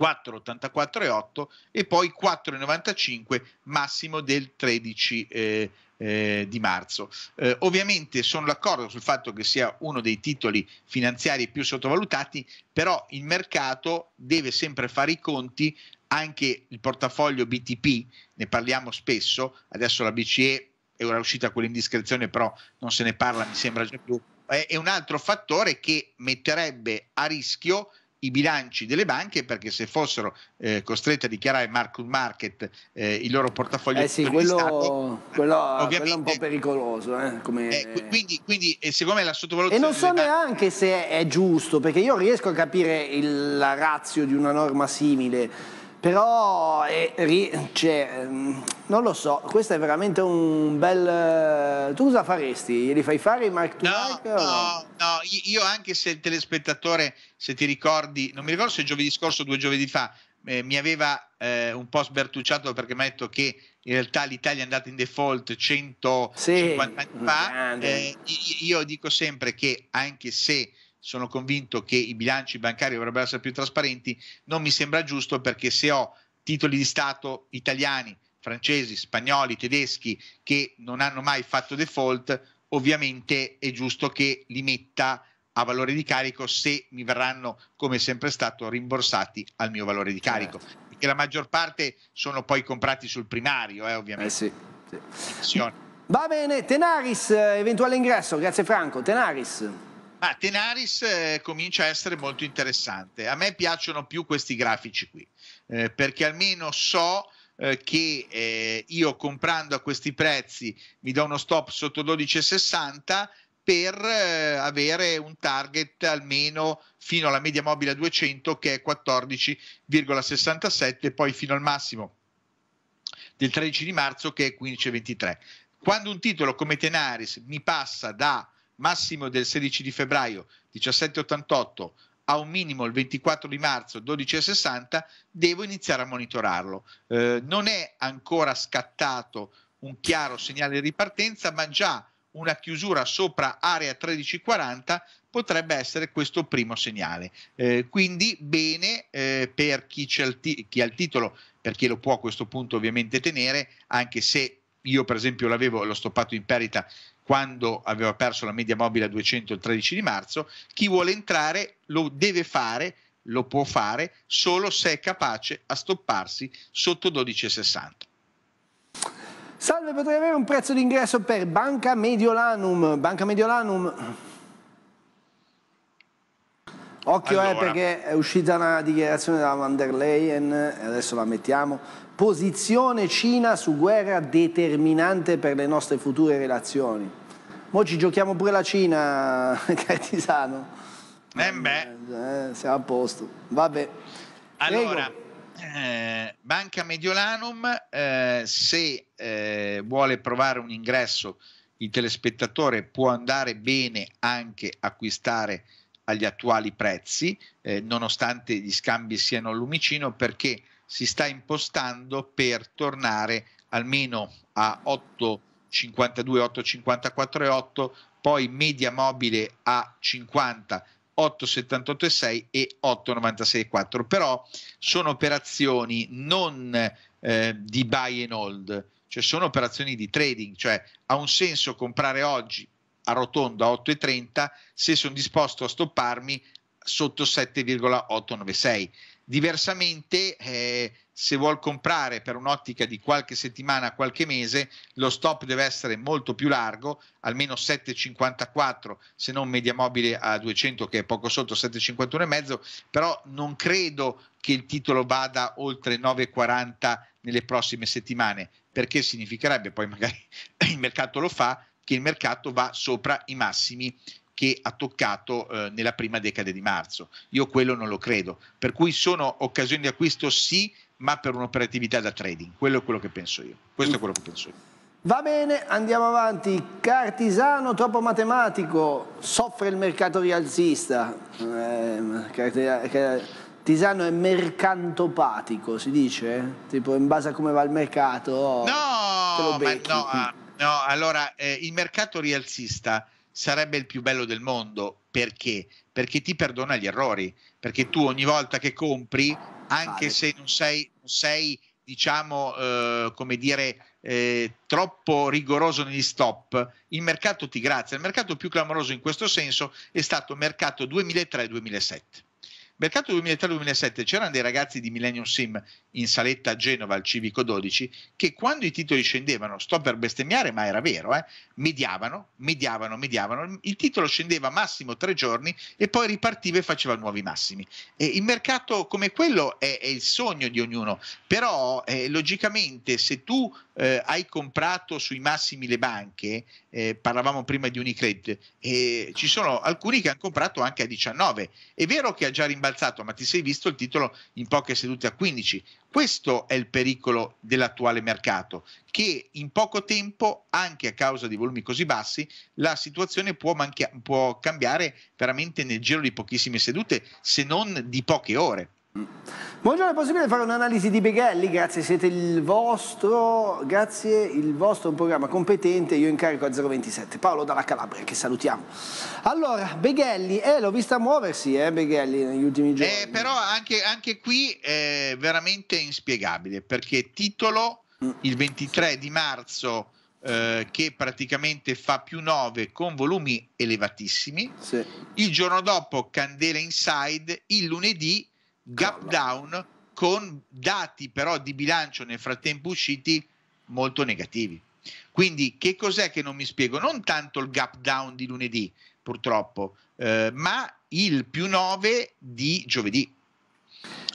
4,84,8 e poi 4,95 massimo del 13 eh, eh, di marzo. Eh, ovviamente sono d'accordo sul fatto che sia uno dei titoli finanziari più sottovalutati, però il mercato deve sempre fare i conti anche il portafoglio BTP, ne parliamo spesso, adesso la BCE è ora uscita quell'indiscrezione, però non se ne parla, mi sembra già più, è un altro fattore che metterebbe a rischio i bilanci delle banche perché se fossero eh, costrette a dichiarare market to market eh, il loro portafoglio eh sì, quello, stato, quello, eh, quello, è un po' pericoloso eh, come... Eh, quindi, quindi secondo me la sottovalutazione e non so neanche se è giusto perché io riesco a capire il, la razio di una norma simile però eh, cioè, mm, non lo so, questo è veramente un bel... Eh, tu cosa faresti? gli fai fare i Mark no, Mark, no, no, no, io anche se il telespettatore, se ti ricordi, non mi ricordo se giovedì scorso o due giovedì fa, eh, mi aveva eh, un po' sbertucciato perché mi ha detto che in realtà l'Italia è andata in default 150 sì, anni fa. Eh, io dico sempre che anche se sono convinto che i bilanci bancari dovrebbero essere più trasparenti, non mi sembra giusto perché se ho titoli di Stato italiani, francesi, spagnoli, tedeschi che non hanno mai fatto default, ovviamente è giusto che li metta a valore di carico se mi verranno, come sempre stato, rimborsati al mio valore di carico. Certo. Perché la maggior parte sono poi comprati sul primario, eh, ovviamente. Eh sì, sì. Va bene, Tenaris, eh, eventuale ingresso, grazie Franco. Tenaris. Ma Tenaris eh, comincia a essere molto interessante. A me piacciono più questi grafici qui, eh, perché almeno so eh, che eh, io comprando a questi prezzi mi do uno stop sotto 12,60 per eh, avere un target almeno fino alla media mobile a 200 che è 14,67 poi fino al massimo del 13 di marzo che è 15,23. Quando un titolo come Tenaris mi passa da massimo del 16 di febbraio 1788 a un minimo il 24 di marzo 12.60, devo iniziare a monitorarlo. Eh, non è ancora scattato un chiaro segnale di ripartenza, ma già una chiusura sopra area 1340 potrebbe essere questo primo segnale. Eh, quindi bene eh, per chi, ti- chi, ha il titolo, per chi lo può a questo punto ovviamente tenere, anche se io per esempio l'avevo, l'ho stoppato in perita quando aveva perso la media mobile a 200 il 13 di marzo, chi vuole entrare lo deve fare, lo può fare solo se è capace a stopparsi sotto 12,60. Salve, potrei avere un prezzo d'ingresso per Banca Mediolanum. Banca Mediolanum. Occhio eh, allora. eh, perché è uscita una dichiarazione dalla van der Leyen, adesso la mettiamo. Posizione Cina su guerra determinante per le nostre future relazioni. Mo' ci giochiamo pure la Cina, *laughs* Cartisano. Eh beh. Eh, siamo a posto. Vabbè. Allora, eh, Banca Mediolanum, eh, se eh, vuole provare un ingresso il telespettatore può andare bene anche acquistare agli attuali prezzi, eh, nonostante gli scambi siano al lumicino, perché si sta impostando per tornare almeno a 8 52,8, 54,8, poi media mobile a 50, 8,78,6 e 8,96,4. Però sono operazioni non eh, di buy and hold, cioè sono operazioni di trading, cioè ha un senso comprare oggi a rotondo a 8,30 se sono disposto a stopparmi sotto 7,896 Diversamente, eh, se vuol comprare per un'ottica di qualche settimana, qualche mese, lo stop deve essere molto più largo, almeno 7,54, se non media mobile a 200 che è poco sotto 7,51,5, però non credo che il titolo vada oltre 9,40 nelle prossime settimane, perché significherebbe poi magari *laughs* il mercato lo fa, che il mercato va sopra i massimi che ha toccato eh, nella prima decade di marzo. Io quello non lo credo. Per cui sono occasioni di acquisto sì, ma per un'operatività da trading. Quello è quello che penso io. Questo è quello che penso io. Va bene, andiamo avanti. Cartisano troppo matematico, soffre il mercato rialzista. Eh, Tisano è mercantopatico, si dice? Tipo in base a come va il mercato. No, no, ah, no, allora eh, il mercato rialzista sarebbe il più bello del mondo. Perché? Perché ti perdona gli errori, perché tu ogni volta che compri, anche vale. se non sei, non sei diciamo, eh, come dire, eh, troppo rigoroso negli stop, il mercato ti grazia. Il mercato più clamoroso in questo senso è stato mercato 2003-2007. Mercato 2003-2007 c'erano dei ragazzi di Millennium Sim in saletta a Genova al Civico 12 che quando i titoli scendevano, sto per bestemmiare ma era vero, eh, mediavano, mediavano, mediavano, il titolo scendeva massimo tre giorni e poi ripartiva e faceva nuovi massimi. E il mercato come quello è, è il sogno di ognuno, però eh, logicamente se tu eh, hai comprato sui massimi le banche, eh, parlavamo prima di Unicredit, ci sono alcuni che hanno comprato anche a 19, è vero che ha già rimbalzato balzato, ma ti sei visto il titolo in poche sedute a 15. Questo è il pericolo dell'attuale mercato, che in poco tempo, anche a causa di volumi così bassi, la situazione può, manchia- può cambiare veramente nel giro di pochissime sedute, se non di poche ore. Mm. Buongiorno, è possibile fare un'analisi di Beghelli? Grazie, siete il vostro, grazie, il vostro è un programma competente, io incarico a 027. Paolo dalla Calabria, che salutiamo. Allora, Beghelli, eh, l'ho vista muoversi, eh, Beghelli, negli ultimi eh, giorni. Eh, però anche, anche qui è veramente inspiegabile, perché titolo mm. il 23 di marzo eh, che praticamente fa più 9 con volumi elevatissimi, sì. il giorno dopo Candela Inside, il lunedì gap down con dati però di bilancio nel frattempo usciti molto negativi. Quindi che cos'è che non mi spiego? Non tanto il gap down di lunedì, purtroppo, eh, ma il più 9 di giovedì.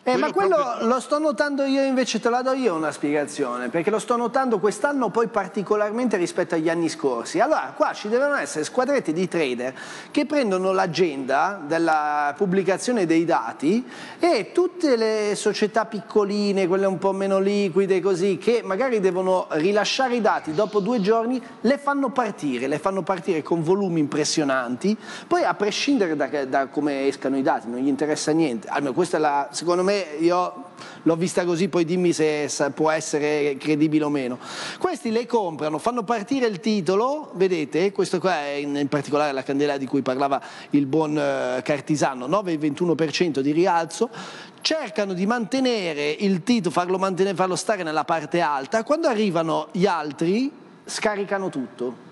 Eh, ma quello proprio... lo sto notando io invece, te la do io una spiegazione, perché lo sto notando quest'anno poi particolarmente rispetto agli anni scorsi. Allora, qua ci devono essere squadretti di trader che prendono l'agenda della pubblicazione dei dati e tutte le società piccoline, quelle un po' meno liquide così, che magari devono rilasciare i dati dopo due giorni, le fanno partire, le fanno partire con volumi impressionanti, poi a prescindere da, da come escano i dati, non gli interessa niente, almeno questa è la, secondo me me io l'ho vista così, poi dimmi se può essere credibile o meno. Questi le comprano, fanno partire il titolo, vedete, questo qua è in, particolare la candela di cui parlava il buon eh, Cartisano, 9,21% di rialzo, cercano di mantenere il titolo, farlo, mantenere, farlo stare nella parte alta, quando arrivano gli altri scaricano tutto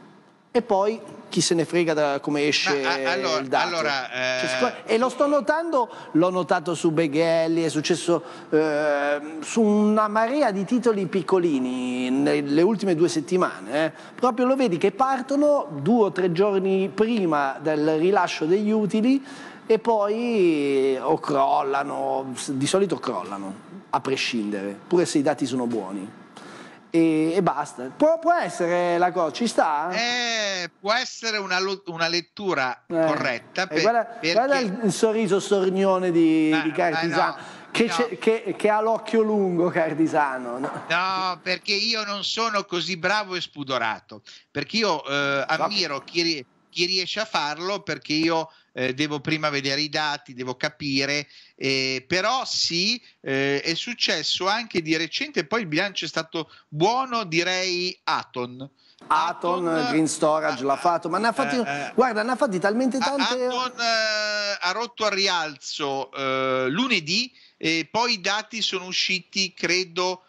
e poi chi se ne frega da come esce Ma, allora, il dato. Allora, cioè, eh... cioè, e lo sto notando, l'ho notato su Beghelli, è successo eh, su una marea di titoli piccolini nelle ultime due settimane. Eh. Proprio lo vedi che partono due o tre giorni prima del rilascio degli utili e poi eh, o crollano, di solito crollano, a prescindere, pure se i dati sono buoni e, e basta. Può, può, essere la cosa, ci sta? Eh, può essere una, una lettura eh. corretta. Eh, per, guarda, perché... guarda, il sorriso sornione di, eh, eh, no, di Cartisano. No. Che, no. che, che, ha l'occhio lungo Cardisano. No? no? perché io non sono così bravo e spudorato, perché io eh, ammiro chi, chi, riesce a farlo, perché io eh, devo prima vedere i dati, devo capire, eh, però sì, eh, è successo anche di recente, poi il bilancio è stato buono, direi Aton. Aton, Aton Green Storage ah, l'ha eh, fatto, ma ne ha eh, fatti, guarda, ne ha fatti talmente tante. Aton ha rotto al rialzo lunedì e poi i dati sono usciti, credo,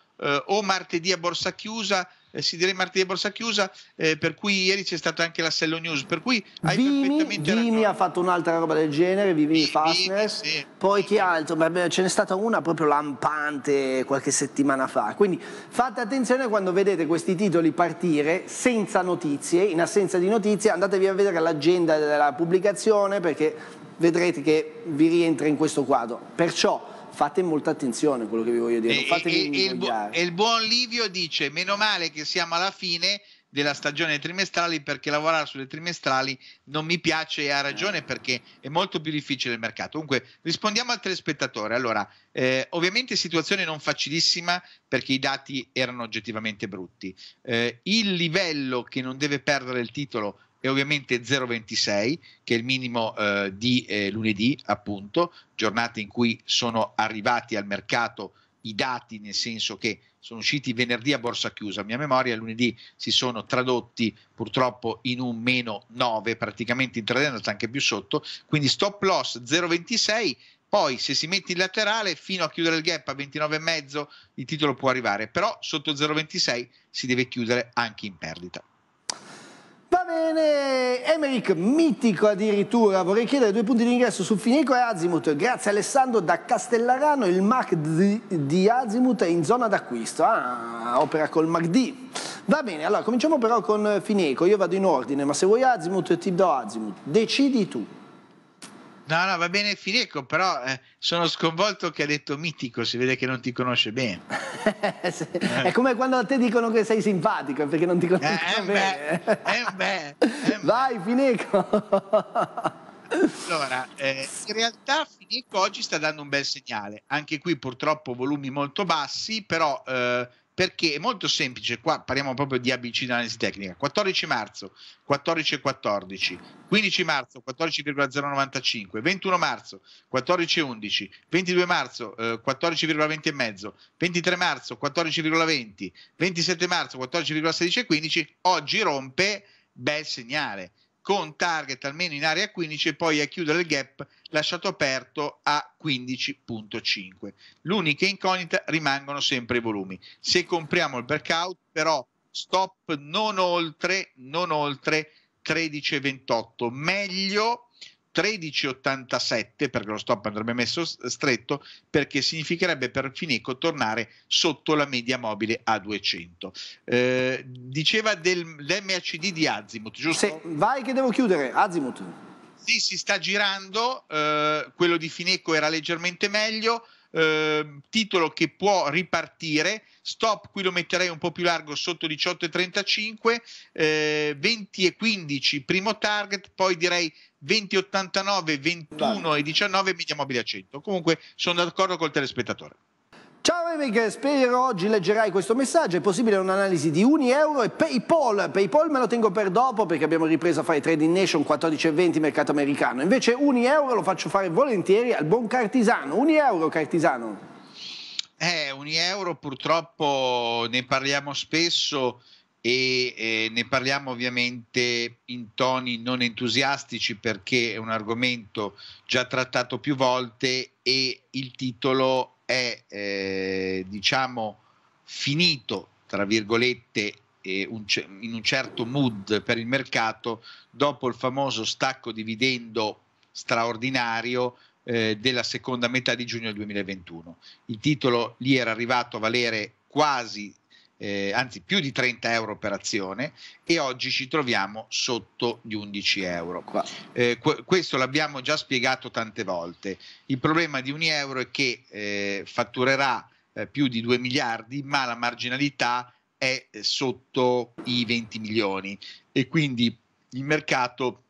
o martedì a borsa chiusa eh, Sidere Marti di Borsa Chiusa, eh, per cui ieri c'è stata anche la Sello News, per cui hai Vimi, Vimi ha fatto un'altra roba del genere, Vimi, Vimi Fastness, sì. poi chi altro? Beh, ce n'è stata una proprio lampante qualche settimana fa, quindi fate attenzione quando vedete questi titoli partire senza notizie, in assenza di notizie, andatevi a vedere l'agenda della pubblicazione perché vedrete che vi rientra in questo quadro. Perciò fate molta attenzione a quello che vi voglio dire. E, e, il, bu- e il buon Livio dice, meno male che siamo alla fine della stagione trimestrali perché lavorare sulle trimestrali non mi piace e ha ragione eh. perché è molto più difficile il mercato. Comunque rispondiamo al telespettatore. Allora, eh, ovviamente situazione non facilissima perché i dati erano oggettivamente brutti. Eh, il livello che non deve perdere il titolo e ovviamente 0,26 che è il minimo eh, di eh, lunedì, appunto, giornata in cui sono arrivati al mercato i dati, nel senso che sono usciti venerdì a borsa chiusa, a mia memoria lunedì si sono tradotti purtroppo in un meno 9, praticamente intraday andata anche più sotto, quindi stop loss 0,26 poi se si mette in laterale fino a chiudere il gap a 29,5 il titolo può arrivare, però sotto 0,26 si deve chiudere anche in perdita. Va bene, Emerick, mitico addirittura, vorrei chiedere due punti di ingresso su Finico e Azimut. Grazie Alessandro da Castellarano, il MAC di, di Azimut è in zona d'acquisto. Ah, opera col MACD. Va bene, allora cominciamo però con Fineco, io vado in ordine, ma se vuoi Azimut ti do Azimut, decidi tu. No, no, va bene Fineco, però eh, sono sconvolto che ha detto mitico, si vede che non ti conosce bene. *laughs* È come quando a te dicono che sei simpatico, perché non ti conosce eh, bene. Beh, beh, *laughs* Vai Fineco! *laughs* allora, eh, in realtà Fineco oggi sta dando un bel segnale, anche qui purtroppo volumi molto bassi, però eh, perché è molto semplice, qua parliamo proprio di ABC di analisi tecnica, 14 marzo 14,14, 15 marzo 14,095, 21 marzo 14,11, 22 marzo eh, 14,20,5, 23 marzo 14,20, 27 marzo 14,16,15, oggi rompe bel segnale con target almeno in area 15 e poi a chiudere il gap lasciato aperto a 15.5. L'unica incognita rimangono sempre i volumi. Se compriamo il breakout, però stop non oltre, non oltre 13.28, meglio 13,87 perché lo stop andrebbe messo stretto perché significherebbe per Fineco tornare sotto la media mobile a 200 eh, diceva del, dell'MHD di Azimut giusto? Se, vai che devo chiudere Azimut sì, si sta girando, eh, quello di Finecco era leggermente meglio, eh, titolo che può ripartire, stop qui lo metterei un po' più largo sotto 18,35, eh, 20,15 primo target, poi direi 20,89, 21 e 19 media mobile a 100. Comunque sono d'accordo col telespettatore. Ciao Eric, spero oggi leggerai questo messaggio, è possibile un'analisi di Unieuro e Paypal, Paypal me lo tengo per dopo perché abbiamo ripreso a fare Trading Nation 14.20 mercato americano, invece Unieuro lo faccio fare volentieri al buon Cartisano, Unieuro, Cartisano. Eh, Unieuro purtroppo ne parliamo spesso e eh, ne parliamo ovviamente in toni non entusiastici perché è un argomento già trattato più volte e il titolo è eh, diciamo finito tra virgolette eh, un, in un certo mood per il mercato dopo il famoso stacco dividendo straordinario eh, della seconda metà di giugno del 2021. Il titolo lì era arrivato a valere quasi eh, anzi più di 30 euro per azione e oggi ci troviamo sotto gli 11 euro. Eh, qu- questo l'abbiamo già spiegato tante volte. Il problema di euro è che eh, fatturerà eh, più di 2 miliardi, ma la marginalità è eh, sotto i 20 milioni e quindi il mercato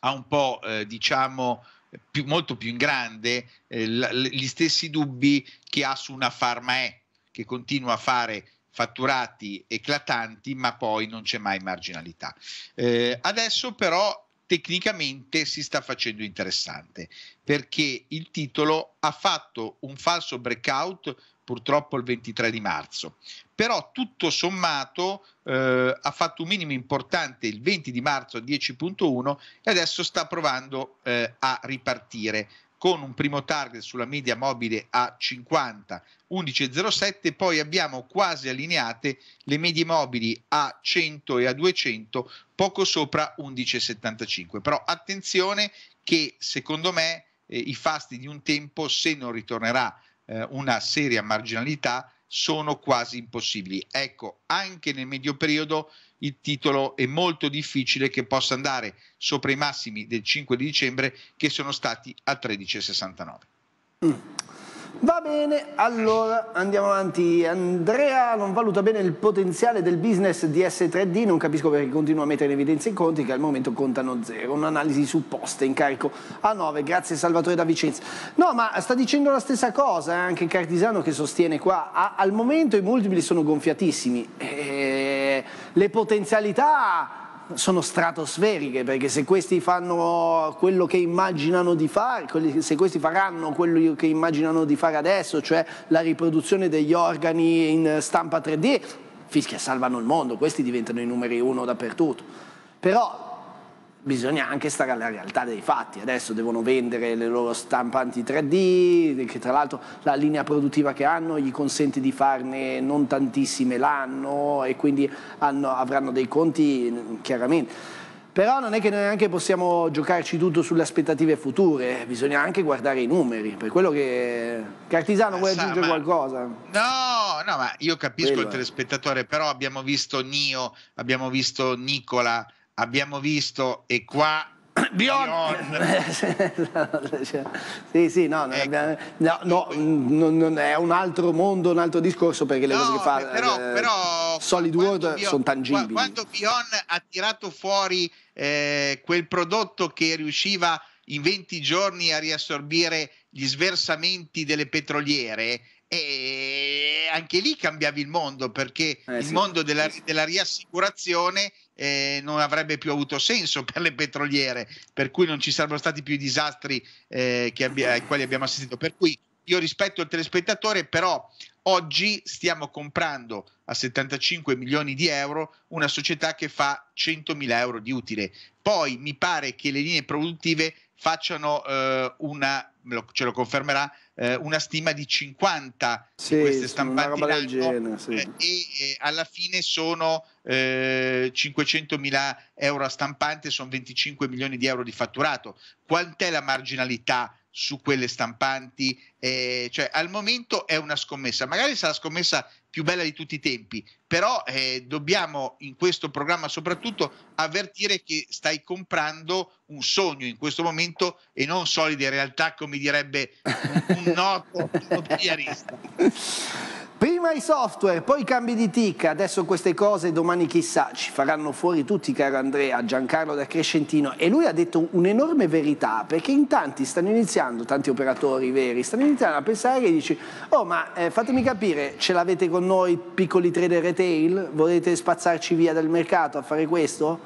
ha un po' eh, diciamo più, molto più in grande l- gli stessi dubbi che ha su una Pharma E che continua a fare fatturati eclatanti, ma poi non c'è mai marginalità. Eh, adesso però tecnicamente si sta facendo interessante perché il titolo ha fatto un falso breakout purtroppo il 23 di marzo, però tutto sommato eh, ha fatto un minimo importante il 20 di marzo a 10.1 e adesso sta provando eh, a ripartire con un primo target sulla media mobile a 50 11.07, poi abbiamo quasi allineate le medie mobili a 100 e a 200, poco sopra 11.75. Però attenzione che secondo me eh, i fasti di un tempo, se non ritornerà eh, una seria marginalità, sono quasi impossibili. Ecco, anche nel medio periodo il titolo è molto difficile che possa andare sopra i massimi del 5 di dicembre che sono stati a 13,69. Va bene, allora andiamo avanti. Andrea non valuta bene il potenziale del business di S3D, non capisco perché continua a mettere in evidenza i conti che al momento contano zero. Un'analisi su poste in carico a 9, grazie Salvatore da Vicenza. No, ma sta dicendo la stessa cosa eh, anche Cartisano che sostiene qua. A, al momento i multipli sono gonfiatissimi. E, eh, le potenzialità sono stratosferiche, perché se questi fanno quello che immaginano di fare, se questi faranno quello che immaginano di fare adesso, cioè la riproduzione degli organi in stampa 3D, fischia, salvano il mondo, questi diventano i numeri uno dappertutto. Però bisogna anche stare alla realtà dei fatti. Adesso devono vendere le loro stampanti 3D, che tra l'altro la linea produttiva che hanno gli consente di farne non tantissime l'anno e quindi hanno, avranno dei conti mm, chiaramente. Però non è che noi anche possiamo giocarci tutto sulle aspettative future, bisogna anche guardare i numeri, per quello che Cartisano vuole aggiungere qualcosa. No, no, ma io capisco quello il telespettatore, però abbiamo visto Nio, abbiamo visto Nicola, abbiamo visto e qua *coughs* Beyond. *laughs* sì, sì, no, ecco. abbiamo, no, no non, non è un altro mondo, un altro discorso perché le no, cose che fa però, eh, però, Solid World Beyond, sono tangibili. Quando Beyond ha tirato fuori eh, quel prodotto che riusciva in 20 giorni a riassorbire gli sversamenti delle petroliere, e anche lì cambiavi il mondo perché eh, il sì, mondo della, sì. della riassicurazione eh, non avrebbe più avuto senso *laughs* per le petroliere, per cui non ci sarebbero stati più i disastri eh, abbia, ai quali abbiamo assistito. Per cui io rispetto il telespettatore, però oggi stiamo comprando a 75 milioni di euro una società che fa 100 mila euro di utile. Poi mi pare che le linee produttive facciano eh, una lo, ce lo confermerà, eh, una stima di 50 sì, di queste stampanti l'anno genere, sì. eh, e, e alla fine sono eh, 500 mila euro a stampante, sono 25 milioni di euro di fatturato. Quant'è la marginalità su quelle stampanti, eh, cioè al momento è una scommessa, magari sarà la scommessa più bella di tutti i tempi, però eh, dobbiamo in questo programma soprattutto avvertire che stai comprando un sogno in questo momento e non solide realtà come direbbe un, un noto immobiliarista. *laughs* Prima i software, poi i cambi di tic, adesso queste cose, domani chissà, ci faranno fuori tutti, caro Andrea, Giancarlo da Crescentino. E lui ha detto un'enorme verità, perché in tanti stanno iniziando, tanti operatori veri, stanno iniziando a pensare e dici, oh ma eh, fatemi capire, ce l'avete con noi piccoli trader retail? Volete spazzarci via dal mercato a fare questo?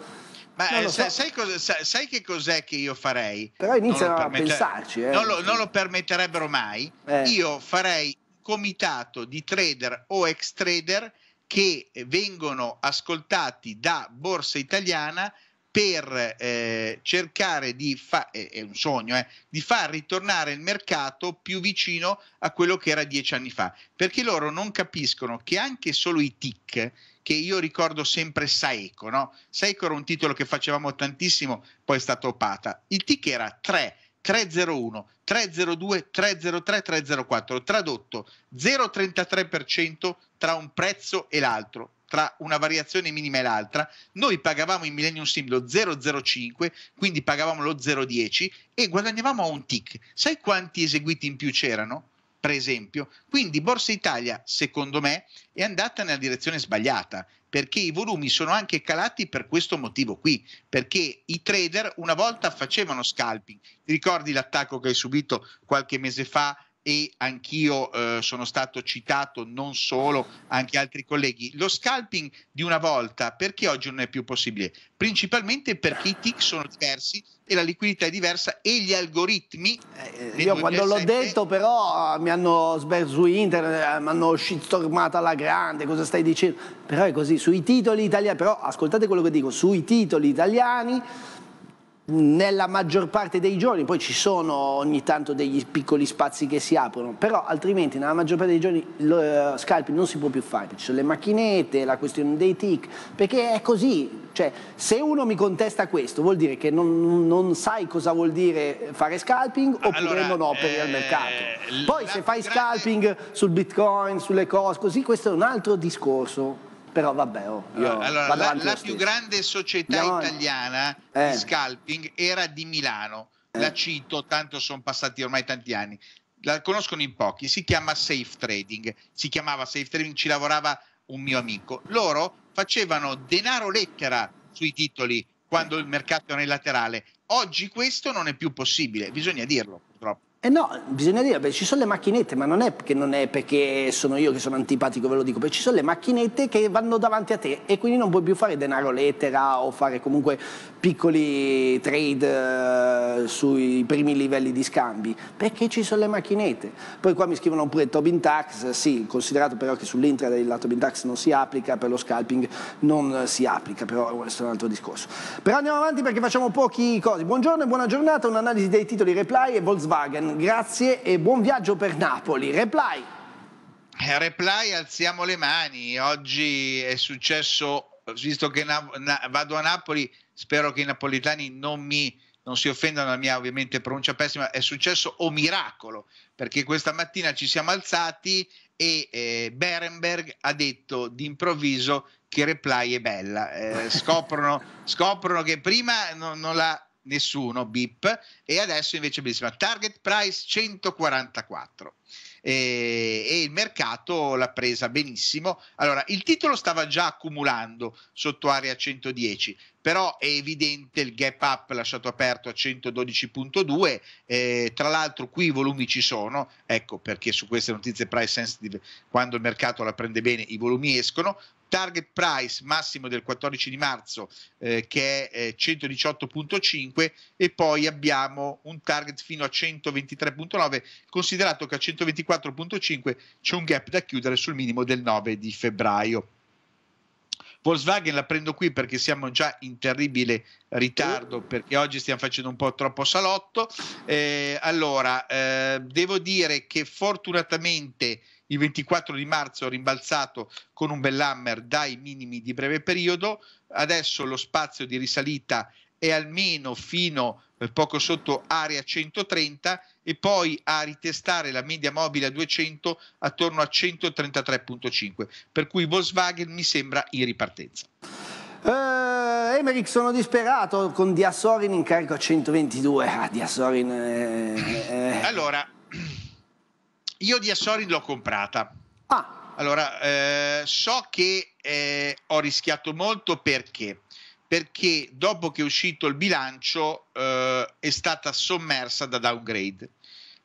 Ma eh, so. sai, cosa, sai, sai, che cos'è che io farei? Però iniziano a pensarci. Eh. Non, lo, non, lo, permetterebbero mai. Eh. Io farei comitato di trader o ex trader che vengono ascoltati da Borsa Italiana per eh, cercare di, fa- un sogno, eh, di, far ritornare il mercato più vicino a quello che era dieci anni fa, perché loro non capiscono che anche solo i TIC, che io ricordo sempre Saeco, no? Saeco era un titolo che facevamo tantissimo, poi è stato opata, il TIC era 3, 301, 302 303 304 tradotto 0,33% tra un prezzo e l'altro tra una variazione minima e l'altra noi pagavamo in Millennium Sim lo 0,05 quindi pagavamo lo 0,10 e guadagnavamo a un tick sai quanti eseguiti in più c'erano? per esempio quindi Borsa Italia secondo me è andata nella direzione sbagliata perché i volumi sono anche calati per questo motivo qui, perché i trader una volta facevano scalping. Ti ricordi l'attacco che hai subito qualche mese fa e anch'io eh, sono stato citato, non solo, anche altri colleghi, lo scalping di una volta perché oggi non è più possibile? Principalmente perché i tick sono diversi e la liquidità è diversa e gli algoritmi. Eh, io quando l'ho detto però eh, mi hanno sberso su internet, eh, mi hanno shitstormata alla grande, cosa stai dicendo? Però è così, sui titoli italiani, però ascoltate quello che dico, sui titoli italiani nella maggior parte dei giorni, poi ci sono ogni tanto degli piccoli spazi che si aprono, però altrimenti nella maggior parte dei giorni lo, eh, scalping non si può più fare, ci sono le macchinette, la questione dei tic, perché è così, cioè se uno mi contesta questo vuol dire che non, non sai cosa vuol dire fare scalping oppure allora, non operi eh, al mercato. Poi se fai grande... scalping sul bitcoin, sulle cose, così questo è un altro discorso però vabbè. Oh, allora, la, la più grande società no, italiana eh. di scalping era di Milano, eh. la cito, tanto sono passati ormai tanti anni, la conoscono in pochi, si chiama Safe Trading, si chiamava Safe Trading, ci lavorava un mio amico, loro facevano denaro lettera sui titoli quando il mercato era in laterale, oggi questo non è più possibile, bisogna dirlo. Eh no, bisogna dire, beh, ci sono le macchinette, ma non è, che non è, perché sono io che sono antipatico, ve lo dico, perché ci sono le macchinette che vanno davanti a te e quindi non puoi più fare denaro lettera o fare comunque piccoli trade eh, sui primi livelli di scambi, perché ci sono le macchinette. Poi qua mi scrivono pure Tobin Tax, sì, considerato però che sull'intraday la Tobin Tax non si applica, per lo scalping non si applica, però questo è un altro discorso. Però andiamo avanti perché facciamo pochi cose. Buongiorno e buona giornata, un'analisi dei titoli Reply e Volkswagen grazie e buon viaggio per Napoli. Reply. Eh, Reply, alziamo le mani. Oggi è successo, visto che na- na- vado a Napoli, spero che i napoletani non mi non si offendano la mia ovviamente pronuncia pessima, è successo o oh miracolo, perché questa mattina ci siamo alzati e eh, Berenberg ha detto d'improvviso che Reply è bella. Eh, scoprono, *laughs* scoprono, che prima non, non la nessuno, bip, e adesso invece bellissima, target price 144 e, e, il mercato l'ha presa benissimo. Allora, il titolo stava già accumulando sotto area 110, però è evidente il gap up lasciato aperto a 112.2, eh, tra l'altro qui i volumi ci sono, ecco perché su queste notizie price sensitive quando il mercato la prende bene i volumi escono, target price massimo del 14 di marzo eh, che è 118.5 eh, e poi abbiamo un target fino a 123.9 considerato che a 124.5 c'è un gap da chiudere sul minimo del 9 di febbraio. Volkswagen la prendo qui perché siamo già in terribile ritardo perché oggi stiamo facendo un po' troppo salotto. Eh, allora, eh, devo dire che fortunatamente il 24 di marzo rimbalzato con un bell'hammer dai minimi di breve periodo, adesso lo spazio di risalita è almeno fino eh, poco sotto area 130 e poi a ritestare la media mobile a 200 attorno a 133.5, per cui Volkswagen mi sembra in ripartenza. Uh, eh, Emerick sono disperato con Diasorin in carico a 122. Ah, Diasorin. Eh, eh. eh. Allora, io di Assorin l'ho comprata. Ah. Allora, eh, so che eh, ho rischiato molto perché? Perché dopo che è uscito il bilancio eh, è stata sommersa da downgrade.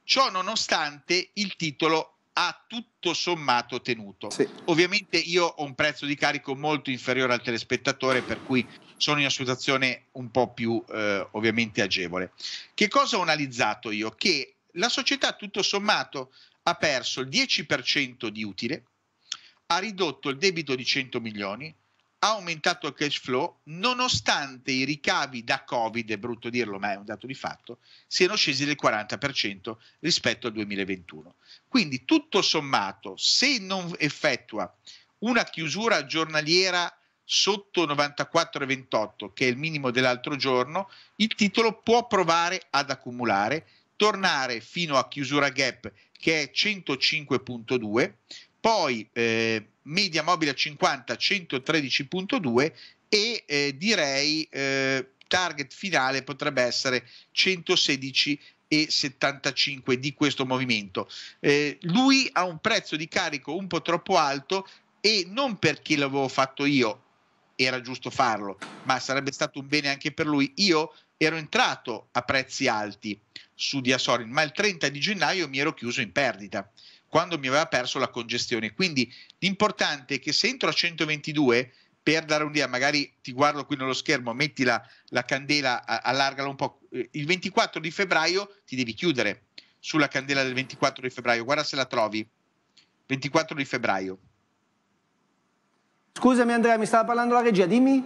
Ciò nonostante il titolo ha tutto sommato tenuto. Sì. Ovviamente io ho un prezzo di carico molto inferiore al telespettatore, per cui sono in una situazione un po' più eh, ovviamente agevole. Che cosa ho analizzato io? Che la società tutto sommato ha perso il 10% di utile, ha ridotto il debito di 100 milioni, ha aumentato il cash flow nonostante i ricavi da Covid, è brutto dirlo ma è un dato di fatto, siano scesi del 40% rispetto al 2021. Quindi tutto sommato, se non effettua una chiusura giornaliera sotto 94,28 che è il minimo dell'altro giorno, il titolo può provare ad accumulare, tornare fino a chiusura gap che è 105.2, poi eh, media mobile a 50 113.2 e eh, direi eh, target finale potrebbe essere 116 e 75 di questo movimento. Eh, lui ha un prezzo di carico un po' troppo alto e non perché l'avevo fatto io, era giusto farlo, ma sarebbe stato un bene anche per lui. Io ero entrato a prezzi alti su Diasorin, ma il 30 di gennaio mi ero chiuso in perdita quando mi aveva perso la congestione. Quindi l'importante è che se entro a 122 per dare un'idea, magari ti guardo qui nello schermo, metti la, la candela, allargala un po'. Eh, il 24 di febbraio ti devi chiudere sulla candela del 24 di febbraio. Guarda se la trovi. 24 di febbraio. Scusami Andrea, mi stava parlando la regia, dimmi.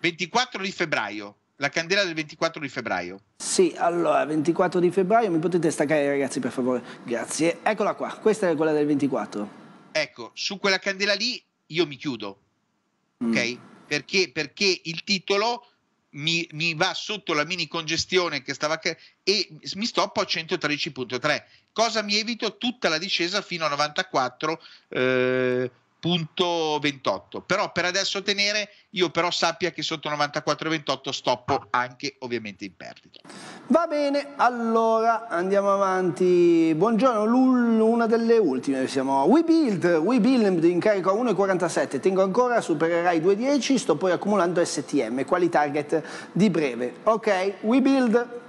24 di febbraio la candela del 24 di febbraio. Sì, allora, 24 di febbraio, mi potete staccare ragazzi per favore? Grazie. Eccola qua, questa è quella del 24. Ecco, su quella candela lì io mi chiudo, mm. ok? Perché, perché il titolo mi, mi, va sotto la mini congestione che stava e mi stoppo a 113.3. Cosa mi evito? Tutta la discesa fino a 94. Eh, punto 28 però per adesso tenere io però sappia che sotto 94,28 stoppo anche ovviamente in perdita va bene allora andiamo avanti buongiorno Lul, una delle ultime siamo a we build in carico a 1,47 tengo ancora supererai 2,10 sto poi accumulando STM quali target di breve ok we build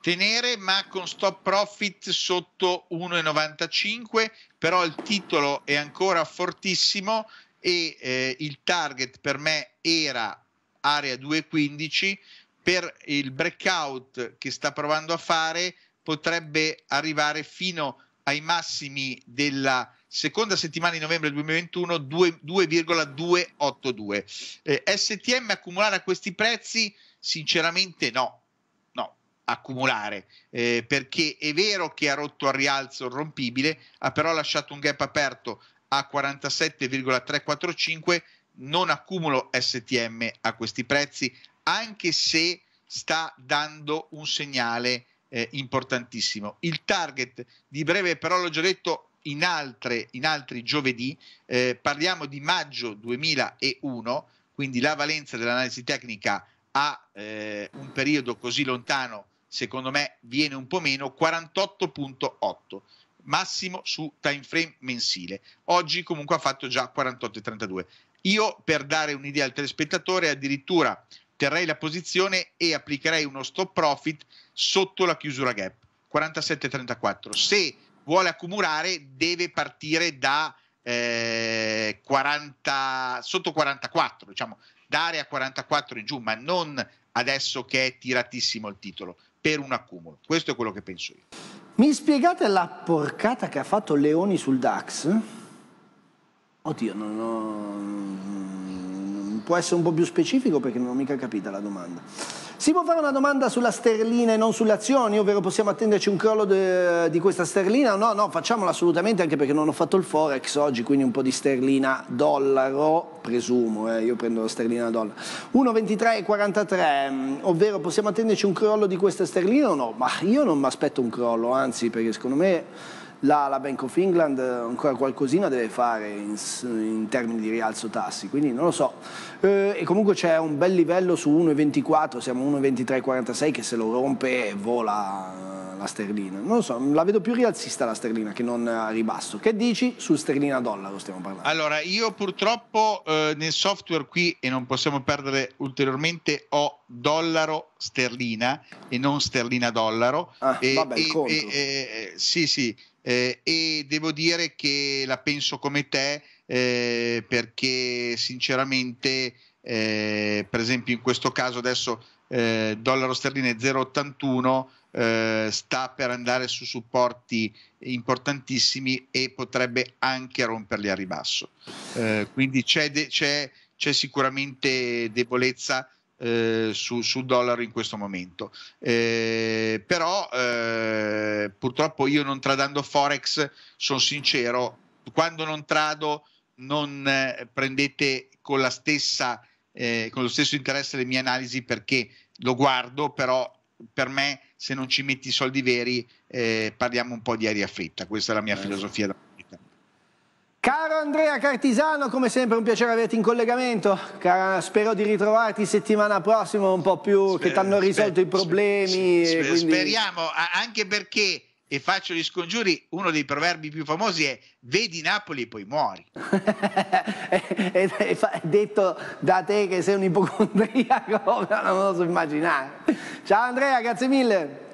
tenere ma con stop profit sotto 1,95 però il titolo è ancora fortissimo e eh, il target per me era area 2,15 per il breakout che sta provando a fare potrebbe arrivare fino ai massimi della seconda settimana di novembre 2021 2,282 eh, STM accumulare a questi prezzi sinceramente no accumulare, eh, perché è vero che ha rotto a rialzo il rompibile, ha però lasciato un gap aperto a 47,345, non accumulo STM a questi prezzi, anche se sta dando un segnale eh, importantissimo. Il target di breve, però l'ho già detto in, altre, in altri giovedì, eh, parliamo di maggio 2001, quindi la valenza dell'analisi tecnica a eh, un periodo così lontano secondo me viene un po' meno, 48.8 massimo su time frame mensile. Oggi comunque ha fatto già 48,32. Io per dare un'idea al telespettatore addirittura terrei la posizione e applicherei uno stop profit sotto la chiusura gap, 47,34. Se vuole accumulare deve partire da eh, 40, sotto 44, diciamo, dare a 44 in giù, ma non adesso che è tiratissimo il titolo per un accumulo. Questo è quello che penso io. Mi spiegate la porcata che ha fatto Leoni sul DAX? Oddio, non ho... Può essere un po' più specifico perché non ho mica capita la domanda. Si può fare una domanda sulla sterlina e non sulle azioni, ovvero possiamo attenderci un crollo de, di questa sterlina? No, no, facciamola assolutamente anche perché non ho fatto il forex oggi, quindi un po' di sterlina dollaro, presumo, eh, io prendo la sterlina dollaro. 1,2343, mm, ovvero possiamo attenderci un crollo di questa sterlina o no? Ma io non mi aspetto un crollo, anzi perché secondo me la, la, Bank of England eh, ancora qualcosina deve fare in, in termini di rialzo tassi, quindi non lo so. Eh, e comunque c'è un bel livello su 1,24, siamo 1,2346 che se lo rompe vola eh, la sterlina. Non lo so, la vedo più rialzista la sterlina che non a ribasso. Che dici su sterlina dollaro stiamo parlando? Allora, io purtroppo eh, nel software qui e non possiamo perdere ulteriormente ho dollaro sterlina e non sterlina dollaro. Ah, e, vabbè, e, e, e, sì, sì eh, e devo dire che la penso come te eh, perché sinceramente eh, per esempio in questo caso adesso eh, dollaro sterline 0,81 eh, sta per andare su supporti importantissimi e potrebbe anche romperli a ribasso eh, quindi c'è, de- c'è, c'è sicuramente debolezza eh, su, dollaro in questo momento. Eh, però eh, purtroppo io non tradando Forex, sono sincero, quando non trado non eh, prendete con, la stessa, eh, con lo stesso interesse le mie analisi perché lo guardo, però per me se non ci metti i soldi veri eh, parliamo un po' di aria fritta, questa è la mia filosofia. Caro Andrea Cartisano, come sempre un piacere averti in collegamento. Cara, spero di ritrovarti settimana prossima un po' più, che ti hanno risolto i problemi. Sper quindi... Speriamo, anche perché, e faccio gli scongiuri, uno dei proverbi più famosi è vedi Napoli e poi muori. *laughs* è detto da te che sei un ipocondriaco, *laughs* non lo so immaginare. Ciao Andrea, grazie mille.